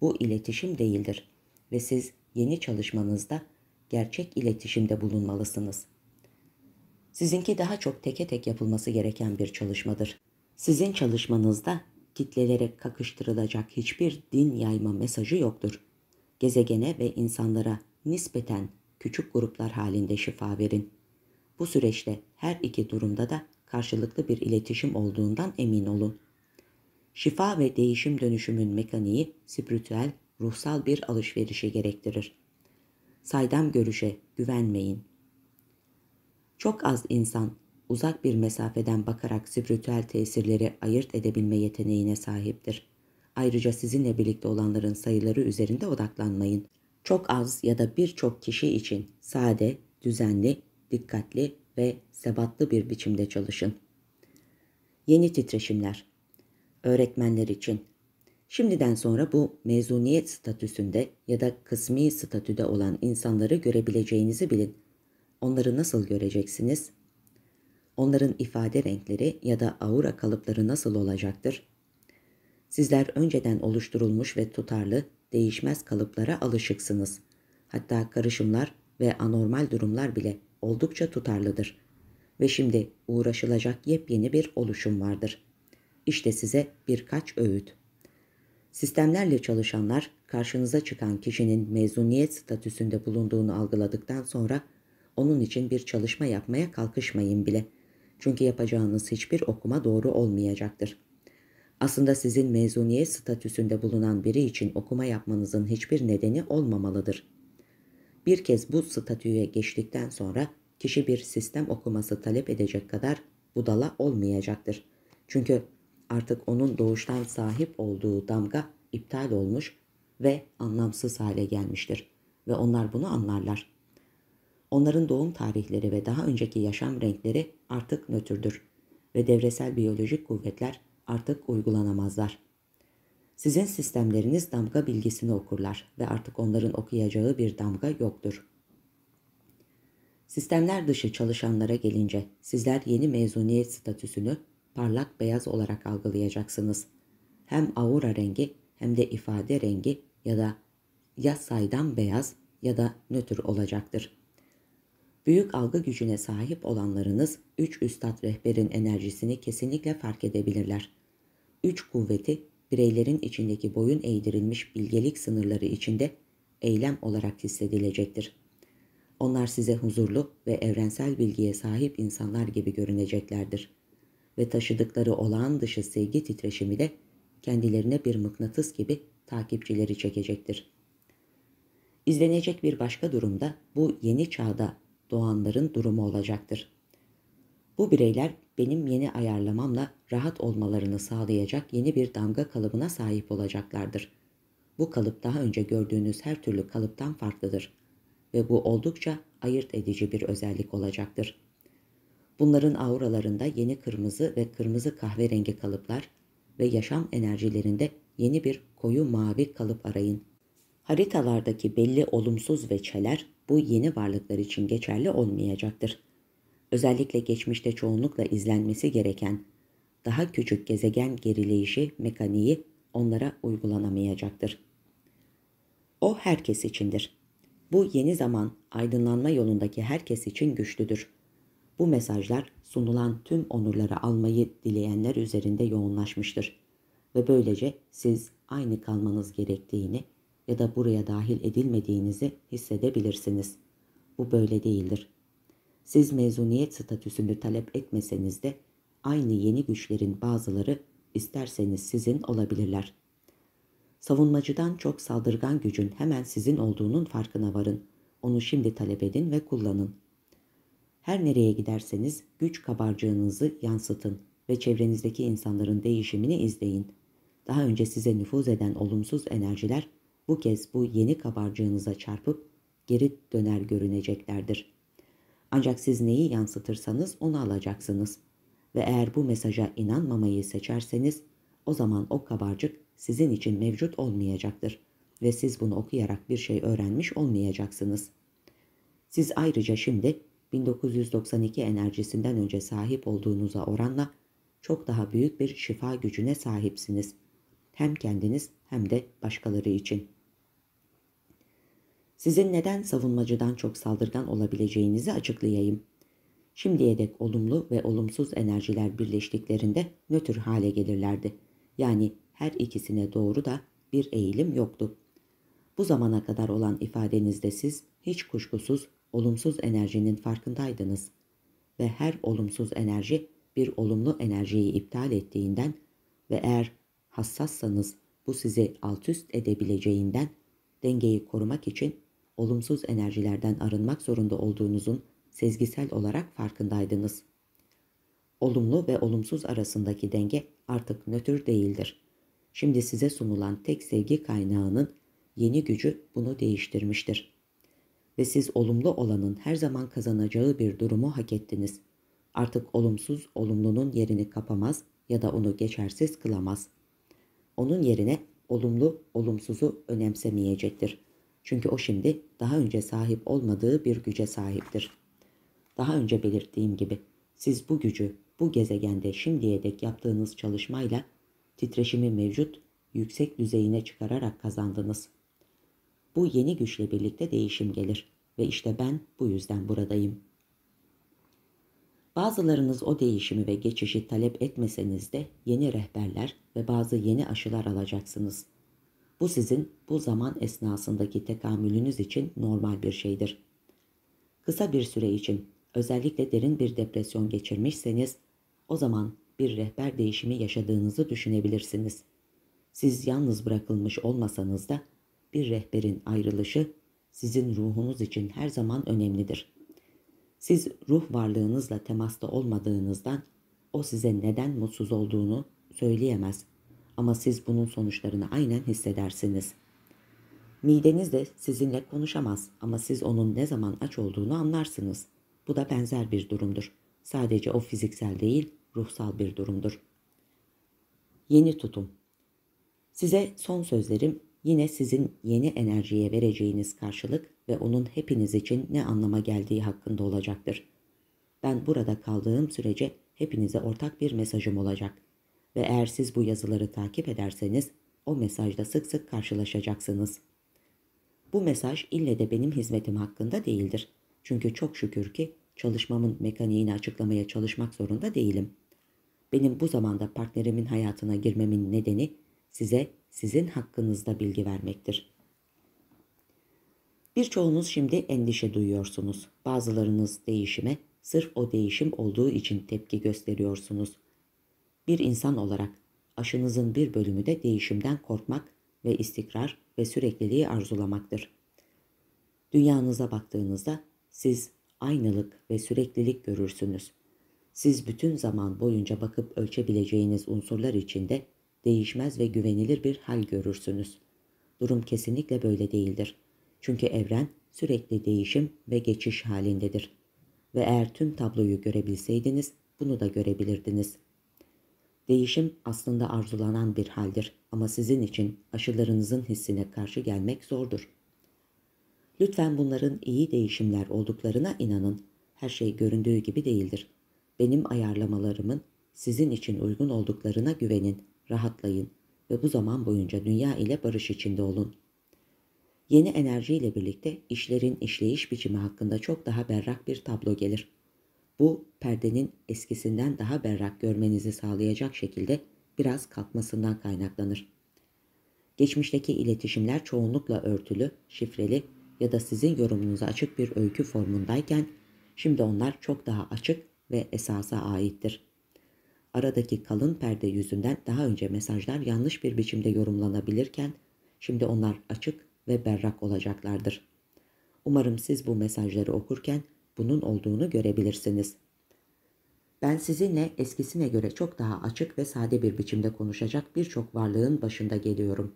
Bu iletişim değildir ve siz yeni çalışmanızda gerçek iletişimde bulunmalısınız. Sizinki daha çok teke tek yapılması gereken bir çalışmadır. Sizin çalışmanızda kitlelere kakıştırılacak hiçbir din yayma mesajı yoktur. Gezegene ve insanlara nispeten küçük gruplar halinde şifa verin. Bu süreçte her iki durumda da karşılıklı bir iletişim olduğundan emin olun. Şifa ve değişim dönüşümün mekaniği spiritüel, ruhsal bir alışverişe gerektirir. Saydam görüşe güvenmeyin. Çok az insan uzak bir mesafeden bakarak spiritüel tesirleri ayırt edebilme yeteneğine sahiptir. Ayrıca sizinle birlikte olanların sayıları üzerinde odaklanmayın. Çok az ya da birçok kişi için sade, düzenli, dikkatli ve sebatlı bir biçimde çalışın. Yeni titreşimler. Öğretmenler için. Şimdiden sonra bu mezuniyet statüsünde ya da kısmi statüde olan insanları görebileceğinizi bilin. Onları nasıl göreceksiniz? Onların ifade renkleri ya da aura kalıpları nasıl olacaktır? Sizler önceden oluşturulmuş ve tutarlı, değişmez kalıplara alışıksınız. Hatta karışımlar ve anormal durumlar bile oldukça tutarlıdır. Ve şimdi uğraşılacak yepyeni bir oluşum vardır. İşte size birkaç öğüt. Sistemlerle çalışanlar karşınıza çıkan kişinin mezuniyet statüsünde bulunduğunu algıladıktan sonra onun için bir çalışma yapmaya kalkışmayın bile. Çünkü yapacağınız hiçbir okuma doğru olmayacaktır. Aslında sizin mezuniyet statüsünde bulunan biri için okuma yapmanızın hiçbir nedeni olmamalıdır. Bir kez bu statüye geçtikten sonra kişi bir sistem okuması talep edecek kadar budala olmayacaktır. Çünkü artık onun doğuştan sahip olduğu damga iptal olmuş ve anlamsız hale gelmiştir ve onlar bunu anlarlar. Onların doğum tarihleri ve daha önceki yaşam renkleri artık nötrdür ve devresel biyolojik kuvvetler artık uygulanamazlar.'' Sizin sistemleriniz damga bilgisini okurlar ve artık onların okuyacağı bir damga yoktur. Sistemler dışı çalışanlara gelince sizler yeni mezuniyet statüsünü parlak beyaz olarak algılayacaksınız. Hem aura rengi hem de ifade rengi ya da ya saydam beyaz ya da nötr olacaktır. Büyük algı gücüne sahip olanlarınız 3 üstad rehberin enerjisini kesinlikle fark edebilirler. 3 kuvveti bireylerin içindeki boyun eğdirilmiş bilgelik sınırları içinde eylem olarak hissedilecektir. Onlar size huzurlu ve evrensel bilgiye sahip insanlar gibi görüneceklerdir ve taşıdıkları olağan dışı sevgi titreşimi de kendilerine bir mıknatıs gibi takipçileri çekecektir. İzlenecek bir başka durumda bu yeni çağda doğanların durumu olacaktır. Bu bireyler benim yeni ayarlamamla rahat olmalarını sağlayacak yeni bir damga kalıbına sahip olacaklardır. Bu kalıp daha önce gördüğünüz her türlü kalıptan farklıdır ve bu oldukça ayırt edici bir özellik olacaktır. Bunların auralarında yeni kırmızı ve kırmızı kahverengi kalıplar ve yaşam enerjilerinde yeni bir koyu mavi kalıp arayın. Haritalardaki belli olumsuz veçeler bu yeni varlıklar için geçerli olmayacaktır özellikle geçmişte çoğunlukla izlenmesi gereken daha küçük gezegen gerileyişi mekaniği onlara uygulanamayacaktır. O herkes içindir. Bu yeni zaman aydınlanma yolundaki herkes için güçlüdür. Bu mesajlar sunulan tüm onurları almayı dileyenler üzerinde yoğunlaşmıştır. Ve böylece siz aynı kalmanız gerektiğini ya da buraya dahil edilmediğinizi hissedebilirsiniz. Bu böyle değildir. Siz mezuniyet statüsünü talep etmeseniz de aynı yeni güçlerin bazıları isterseniz sizin olabilirler. Savunmacıdan çok saldırgan gücün hemen sizin olduğunun farkına varın. Onu şimdi talep edin ve kullanın. Her nereye giderseniz güç kabarcığınızı yansıtın ve çevrenizdeki insanların değişimini izleyin. Daha önce size nüfuz eden olumsuz enerjiler bu kez bu yeni kabarcığınıza çarpıp geri döner görüneceklerdir.'' Ancak siz neyi yansıtırsanız onu alacaksınız. Ve eğer bu mesaja inanmamayı seçerseniz o zaman o kabarcık sizin için mevcut olmayacaktır ve siz bunu okuyarak bir şey öğrenmiş olmayacaksınız. Siz ayrıca şimdi 1992 enerjisinden önce sahip olduğunuza oranla çok daha büyük bir şifa gücüne sahipsiniz. Hem kendiniz hem de başkaları için. Sizin neden savunmacıdan çok saldırgan olabileceğinizi açıklayayım. Şimdiye dek olumlu ve olumsuz enerjiler birleştiklerinde nötr hale gelirlerdi. Yani her ikisine doğru da bir eğilim yoktu. Bu zamana kadar olan ifadenizde siz hiç kuşkusuz olumsuz enerjinin farkındaydınız ve her olumsuz enerji bir olumlu enerjiyi iptal ettiğinden ve eğer hassassanız bu sizi alt üst edebileceğinden dengeyi korumak için olumsuz enerjilerden arınmak zorunda olduğunuzun sezgisel olarak farkındaydınız. Olumlu ve olumsuz arasındaki denge artık nötr değildir. Şimdi size sunulan tek sevgi kaynağının yeni gücü bunu değiştirmiştir. Ve siz olumlu olanın her zaman kazanacağı bir durumu hak ettiniz. Artık olumsuz olumlunun yerini kapamaz ya da onu geçersiz kılamaz. Onun yerine olumlu olumsuzu önemsemeyecektir.'' Çünkü o şimdi daha önce sahip olmadığı bir güce sahiptir. Daha önce belirttiğim gibi siz bu gücü bu gezegende şimdiye dek yaptığınız çalışmayla titreşimi mevcut yüksek düzeyine çıkararak kazandınız. Bu yeni güçle birlikte değişim gelir ve işte ben bu yüzden buradayım. Bazılarınız o değişimi ve geçişi talep etmeseniz de yeni rehberler ve bazı yeni aşılar alacaksınız.'' Bu sizin bu zaman esnasındaki tekamülünüz için normal bir şeydir. Kısa bir süre için özellikle derin bir depresyon geçirmişseniz o zaman bir rehber değişimi yaşadığınızı düşünebilirsiniz. Siz yalnız bırakılmış olmasanız da bir rehberin ayrılışı sizin ruhunuz için her zaman önemlidir. Siz ruh varlığınızla temasta olmadığınızdan o size neden mutsuz olduğunu söyleyemez ama siz bunun sonuçlarını aynen hissedersiniz. Mideniz de sizinle konuşamaz ama siz onun ne zaman aç olduğunu anlarsınız. Bu da benzer bir durumdur. Sadece o fiziksel değil, ruhsal bir durumdur. Yeni tutum. Size son sözlerim yine sizin yeni enerjiye vereceğiniz karşılık ve onun hepiniz için ne anlama geldiği hakkında olacaktır. Ben burada kaldığım sürece hepinize ortak bir mesajım olacak.'' Ve eğer siz bu yazıları takip ederseniz o mesajda sık sık karşılaşacaksınız. Bu mesaj ille de benim hizmetim hakkında değildir. Çünkü çok şükür ki çalışmamın mekaniğini açıklamaya çalışmak zorunda değilim. Benim bu zamanda partnerimin hayatına girmemin nedeni size sizin hakkınızda bilgi vermektir. Birçoğunuz şimdi endişe duyuyorsunuz. Bazılarınız değişime, sırf o değişim olduğu için tepki gösteriyorsunuz. Bir insan olarak aşınızın bir bölümü de değişimden korkmak ve istikrar ve sürekliliği arzulamaktır. Dünyanıza baktığınızda siz aynılık ve süreklilik görürsünüz. Siz bütün zaman boyunca bakıp ölçebileceğiniz unsurlar içinde değişmez ve güvenilir bir hal görürsünüz. Durum kesinlikle böyle değildir. Çünkü evren sürekli değişim ve geçiş halindedir. Ve eğer tüm tabloyu görebilseydiniz bunu da görebilirdiniz.'' Değişim aslında arzulanan bir haldir ama sizin için aşılarınızın hissine karşı gelmek zordur. Lütfen bunların iyi değişimler olduklarına inanın. Her şey göründüğü gibi değildir. Benim ayarlamalarımın sizin için uygun olduklarına güvenin, rahatlayın ve bu zaman boyunca dünya ile barış içinde olun. Yeni enerjiyle birlikte işlerin işleyiş biçimi hakkında çok daha berrak bir tablo gelir.'' bu perdenin eskisinden daha berrak görmenizi sağlayacak şekilde biraz kalkmasından kaynaklanır. Geçmişteki iletişimler çoğunlukla örtülü, şifreli ya da sizin yorumunuza açık bir öykü formundayken şimdi onlar çok daha açık ve esasa aittir. Aradaki kalın perde yüzünden daha önce mesajlar yanlış bir biçimde yorumlanabilirken şimdi onlar açık ve berrak olacaklardır. Umarım siz bu mesajları okurken bunun olduğunu görebilirsiniz. Ben sizinle eskisine göre çok daha açık ve sade bir biçimde konuşacak birçok varlığın başında geliyorum.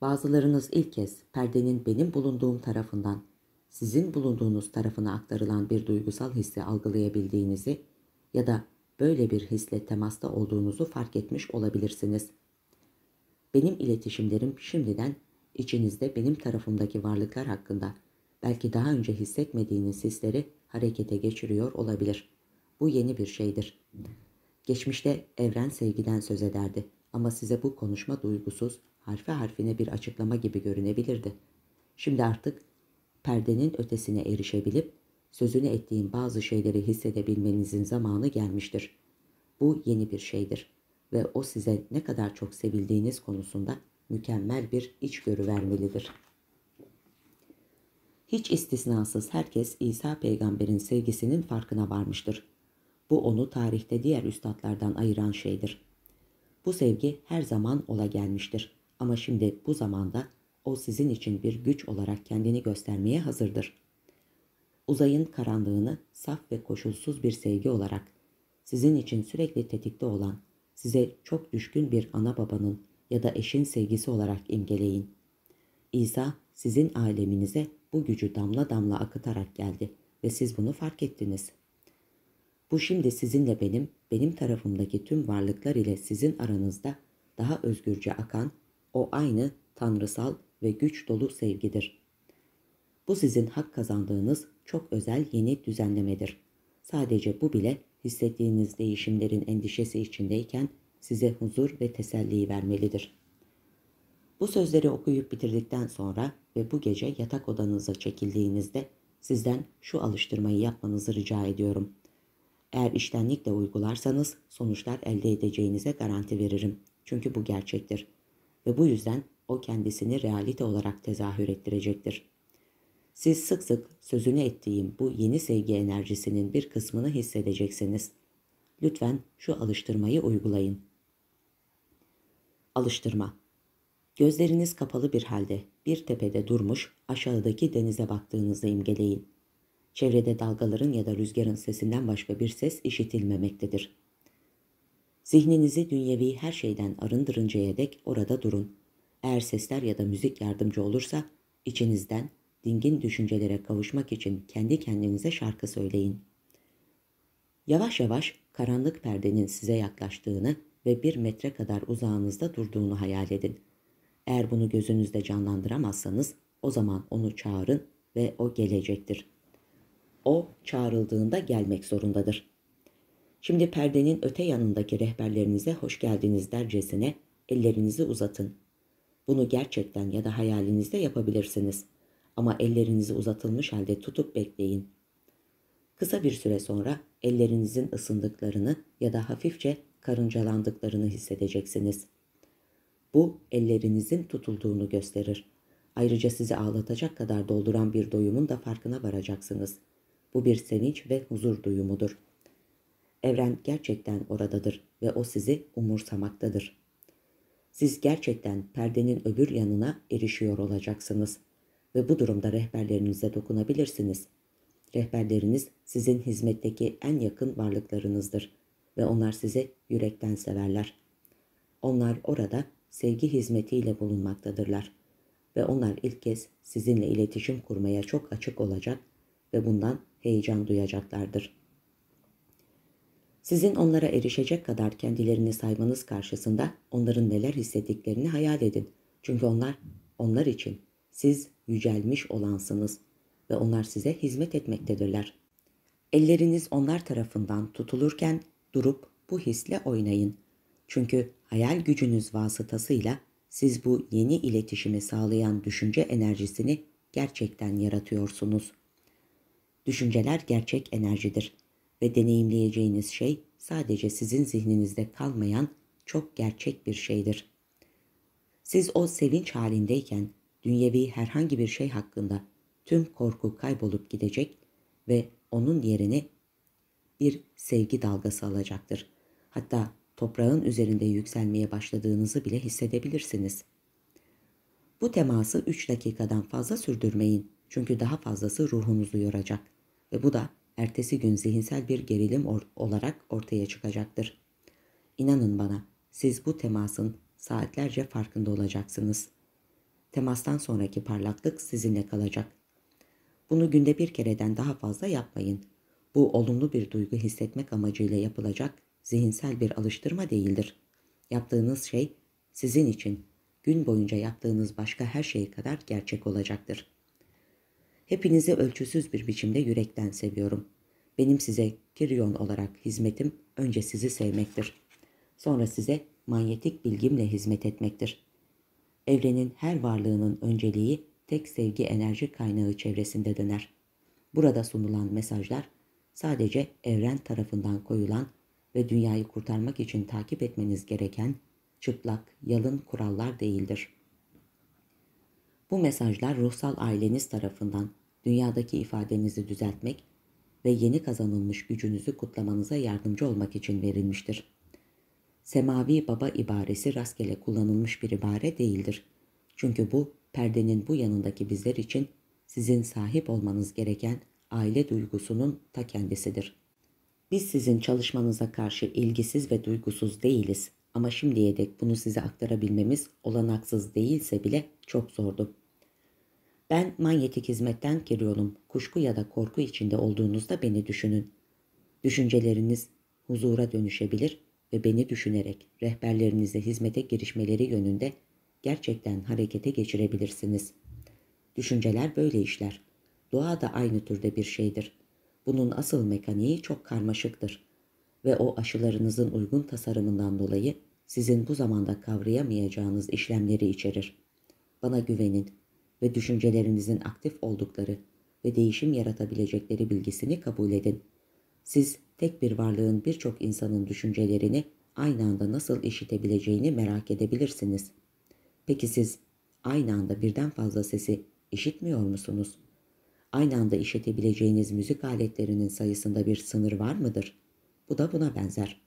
Bazılarınız ilk kez perdenin benim bulunduğum tarafından sizin bulunduğunuz tarafına aktarılan bir duygusal hissi algılayabildiğinizi ya da böyle bir hisle temasta olduğunuzu fark etmiş olabilirsiniz. Benim iletişimlerim şimdiden içinizde benim tarafımdaki varlıklar hakkında belki daha önce hissetmediğiniz hisleri harekete geçiriyor olabilir. Bu yeni bir şeydir. Geçmişte evren sevgiden söz ederdi ama size bu konuşma duygusuz, harfi harfine bir açıklama gibi görünebilirdi. Şimdi artık perdenin ötesine erişebilip sözünü ettiğim bazı şeyleri hissedebilmenizin zamanı gelmiştir. Bu yeni bir şeydir ve o size ne kadar çok sevildiğiniz konusunda mükemmel bir içgörü vermelidir.'' Hiç istisnasız herkes İsa peygamberin sevgisinin farkına varmıştır. Bu onu tarihte diğer üstadlardan ayıran şeydir. Bu sevgi her zaman ola gelmiştir. Ama şimdi bu zamanda o sizin için bir güç olarak kendini göstermeye hazırdır. Uzayın karanlığını saf ve koşulsuz bir sevgi olarak, sizin için sürekli tetikte olan, size çok düşkün bir ana babanın ya da eşin sevgisi olarak imgeleyin. İsa sizin aleminize bu gücü damla damla akıtarak geldi ve siz bunu fark ettiniz. Bu şimdi sizinle benim, benim tarafımdaki tüm varlıklar ile sizin aranızda daha özgürce akan o aynı tanrısal ve güç dolu sevgidir. Bu sizin hak kazandığınız çok özel yeni düzenlemedir. Sadece bu bile hissettiğiniz değişimlerin endişesi içindeyken size huzur ve teselli vermelidir.'' Bu sözleri okuyup bitirdikten sonra ve bu gece yatak odanıza çekildiğinizde sizden şu alıştırmayı yapmanızı rica ediyorum. Eğer iştenlikle uygularsanız sonuçlar elde edeceğinize garanti veririm. Çünkü bu gerçektir. Ve bu yüzden o kendisini realite olarak tezahür ettirecektir. Siz sık sık sözünü ettiğim bu yeni sevgi enerjisinin bir kısmını hissedeceksiniz. Lütfen şu alıştırmayı uygulayın. Alıştırma Gözleriniz kapalı bir halde bir tepede durmuş aşağıdaki denize baktığınızı imgeleyin. Çevrede dalgaların ya da rüzgarın sesinden başka bir ses işitilmemektedir. Zihninizi dünyevi her şeyden arındırıncaya dek orada durun. Eğer sesler ya da müzik yardımcı olursa içinizden dingin düşüncelere kavuşmak için kendi kendinize şarkı söyleyin. Yavaş yavaş karanlık perdenin size yaklaştığını ve bir metre kadar uzağınızda durduğunu hayal edin.'' Eğer bunu gözünüzde canlandıramazsanız o zaman onu çağırın ve o gelecektir. O çağrıldığında gelmek zorundadır. Şimdi perdenin öte yanındaki rehberlerinize hoş geldiniz dercesine ellerinizi uzatın. Bunu gerçekten ya da hayalinizde yapabilirsiniz. Ama ellerinizi uzatılmış halde tutup bekleyin. Kısa bir süre sonra ellerinizin ısındıklarını ya da hafifçe karıncalandıklarını hissedeceksiniz. Bu ellerinizin tutulduğunu gösterir. Ayrıca sizi ağlatacak kadar dolduran bir doyumun da farkına varacaksınız. Bu bir sevinç ve huzur duyumudur. Evren gerçekten oradadır ve o sizi umursamaktadır. Siz gerçekten perdenin öbür yanına erişiyor olacaksınız ve bu durumda rehberlerinize dokunabilirsiniz. Rehberleriniz sizin hizmetteki en yakın varlıklarınızdır ve onlar sizi yürekten severler. Onlar orada sevgi hizmetiyle bulunmaktadırlar. Ve onlar ilk kez sizinle iletişim kurmaya çok açık olacak ve bundan heyecan duyacaklardır. Sizin onlara erişecek kadar kendilerini saymanız karşısında onların neler hissettiklerini hayal edin. Çünkü onlar, onlar için siz yücelmiş olansınız ve onlar size hizmet etmektedirler. Elleriniz onlar tarafından tutulurken durup bu hisle oynayın. Çünkü hayal gücünüz vasıtasıyla siz bu yeni iletişimi sağlayan düşünce enerjisini gerçekten yaratıyorsunuz. Düşünceler gerçek enerjidir ve deneyimleyeceğiniz şey sadece sizin zihninizde kalmayan çok gerçek bir şeydir. Siz o sevinç halindeyken dünyevi herhangi bir şey hakkında tüm korku kaybolup gidecek ve onun yerini bir sevgi dalgası alacaktır. Hatta toprağın üzerinde yükselmeye başladığınızı bile hissedebilirsiniz. Bu teması 3 dakikadan fazla sürdürmeyin çünkü daha fazlası ruhunuzu yoracak ve bu da ertesi gün zihinsel bir gerilim or- olarak ortaya çıkacaktır. İnanın bana, siz bu temasın saatlerce farkında olacaksınız. Temastan sonraki parlaklık sizinle kalacak. Bunu günde bir kereden daha fazla yapmayın. Bu olumlu bir duygu hissetmek amacıyla yapılacak zihinsel bir alıştırma değildir. Yaptığınız şey sizin için gün boyunca yaptığınız başka her şey kadar gerçek olacaktır. Hepinizi ölçüsüz bir biçimde yürekten seviyorum. Benim size kiryon olarak hizmetim önce sizi sevmektir. Sonra size manyetik bilgimle hizmet etmektir. Evrenin her varlığının önceliği tek sevgi enerji kaynağı çevresinde döner. Burada sunulan mesajlar sadece evren tarafından koyulan ve dünyayı kurtarmak için takip etmeniz gereken çıplak, yalın kurallar değildir. Bu mesajlar ruhsal aileniz tarafından dünyadaki ifadenizi düzeltmek ve yeni kazanılmış gücünüzü kutlamanıza yardımcı olmak için verilmiştir. Semavi baba ibaresi rastgele kullanılmış bir ibare değildir. Çünkü bu perdenin bu yanındaki bizler için sizin sahip olmanız gereken aile duygusunun ta kendisidir.'' Biz sizin çalışmanıza karşı ilgisiz ve duygusuz değiliz ama şimdiye dek bunu size aktarabilmemiz olanaksız değilse bile çok zordu. Ben manyetik hizmetten giriyorum. Kuşku ya da korku içinde olduğunuzda beni düşünün. Düşünceleriniz huzura dönüşebilir ve beni düşünerek rehberlerinize hizmete girişmeleri yönünde gerçekten harekete geçirebilirsiniz. Düşünceler böyle işler. Doğa da aynı türde bir şeydir.'' Bunun asıl mekaniği çok karmaşıktır ve o aşılarınızın uygun tasarımından dolayı sizin bu zamanda kavrayamayacağınız işlemleri içerir. Bana güvenin ve düşüncelerinizin aktif oldukları ve değişim yaratabilecekleri bilgisini kabul edin. Siz tek bir varlığın birçok insanın düşüncelerini aynı anda nasıl işitebileceğini merak edebilirsiniz. Peki siz aynı anda birden fazla sesi işitmiyor musunuz? aynı anda işitebileceğiniz müzik aletlerinin sayısında bir sınır var mıdır? Bu da buna benzer.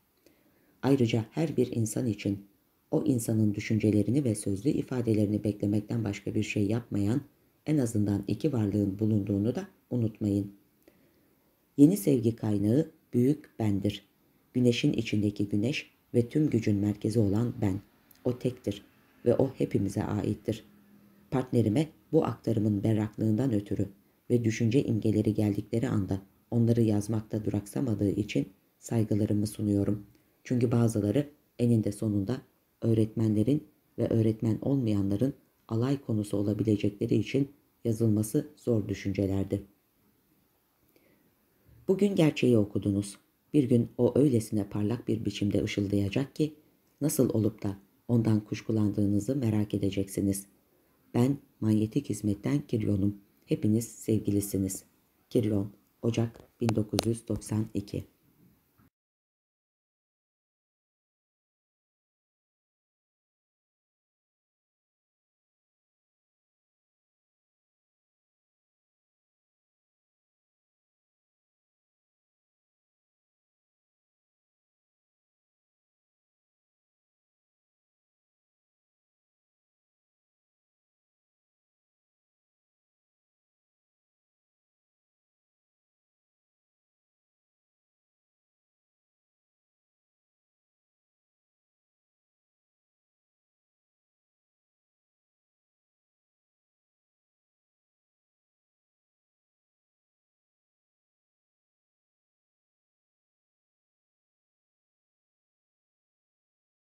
Ayrıca her bir insan için o insanın düşüncelerini ve sözlü ifadelerini beklemekten başka bir şey yapmayan en azından iki varlığın bulunduğunu da unutmayın. Yeni sevgi kaynağı büyük bendir. Güneşin içindeki güneş ve tüm gücün merkezi olan ben. O tektir ve o hepimize aittir. Partnerime bu aktarımın berraklığından ötürü ve düşünce imgeleri geldikleri anda onları yazmakta duraksamadığı için saygılarımı sunuyorum. Çünkü bazıları eninde sonunda öğretmenlerin ve öğretmen olmayanların alay konusu olabilecekleri için yazılması zor düşüncelerdi. Bugün gerçeği okudunuz. Bir gün o öylesine parlak bir biçimde ışıldayacak ki nasıl olup da ondan kuşkulandığınızı merak edeceksiniz. Ben manyetik hizmetten Kiryon'um. Hepiniz sevgilisiniz. Kiryon, Ocak 1992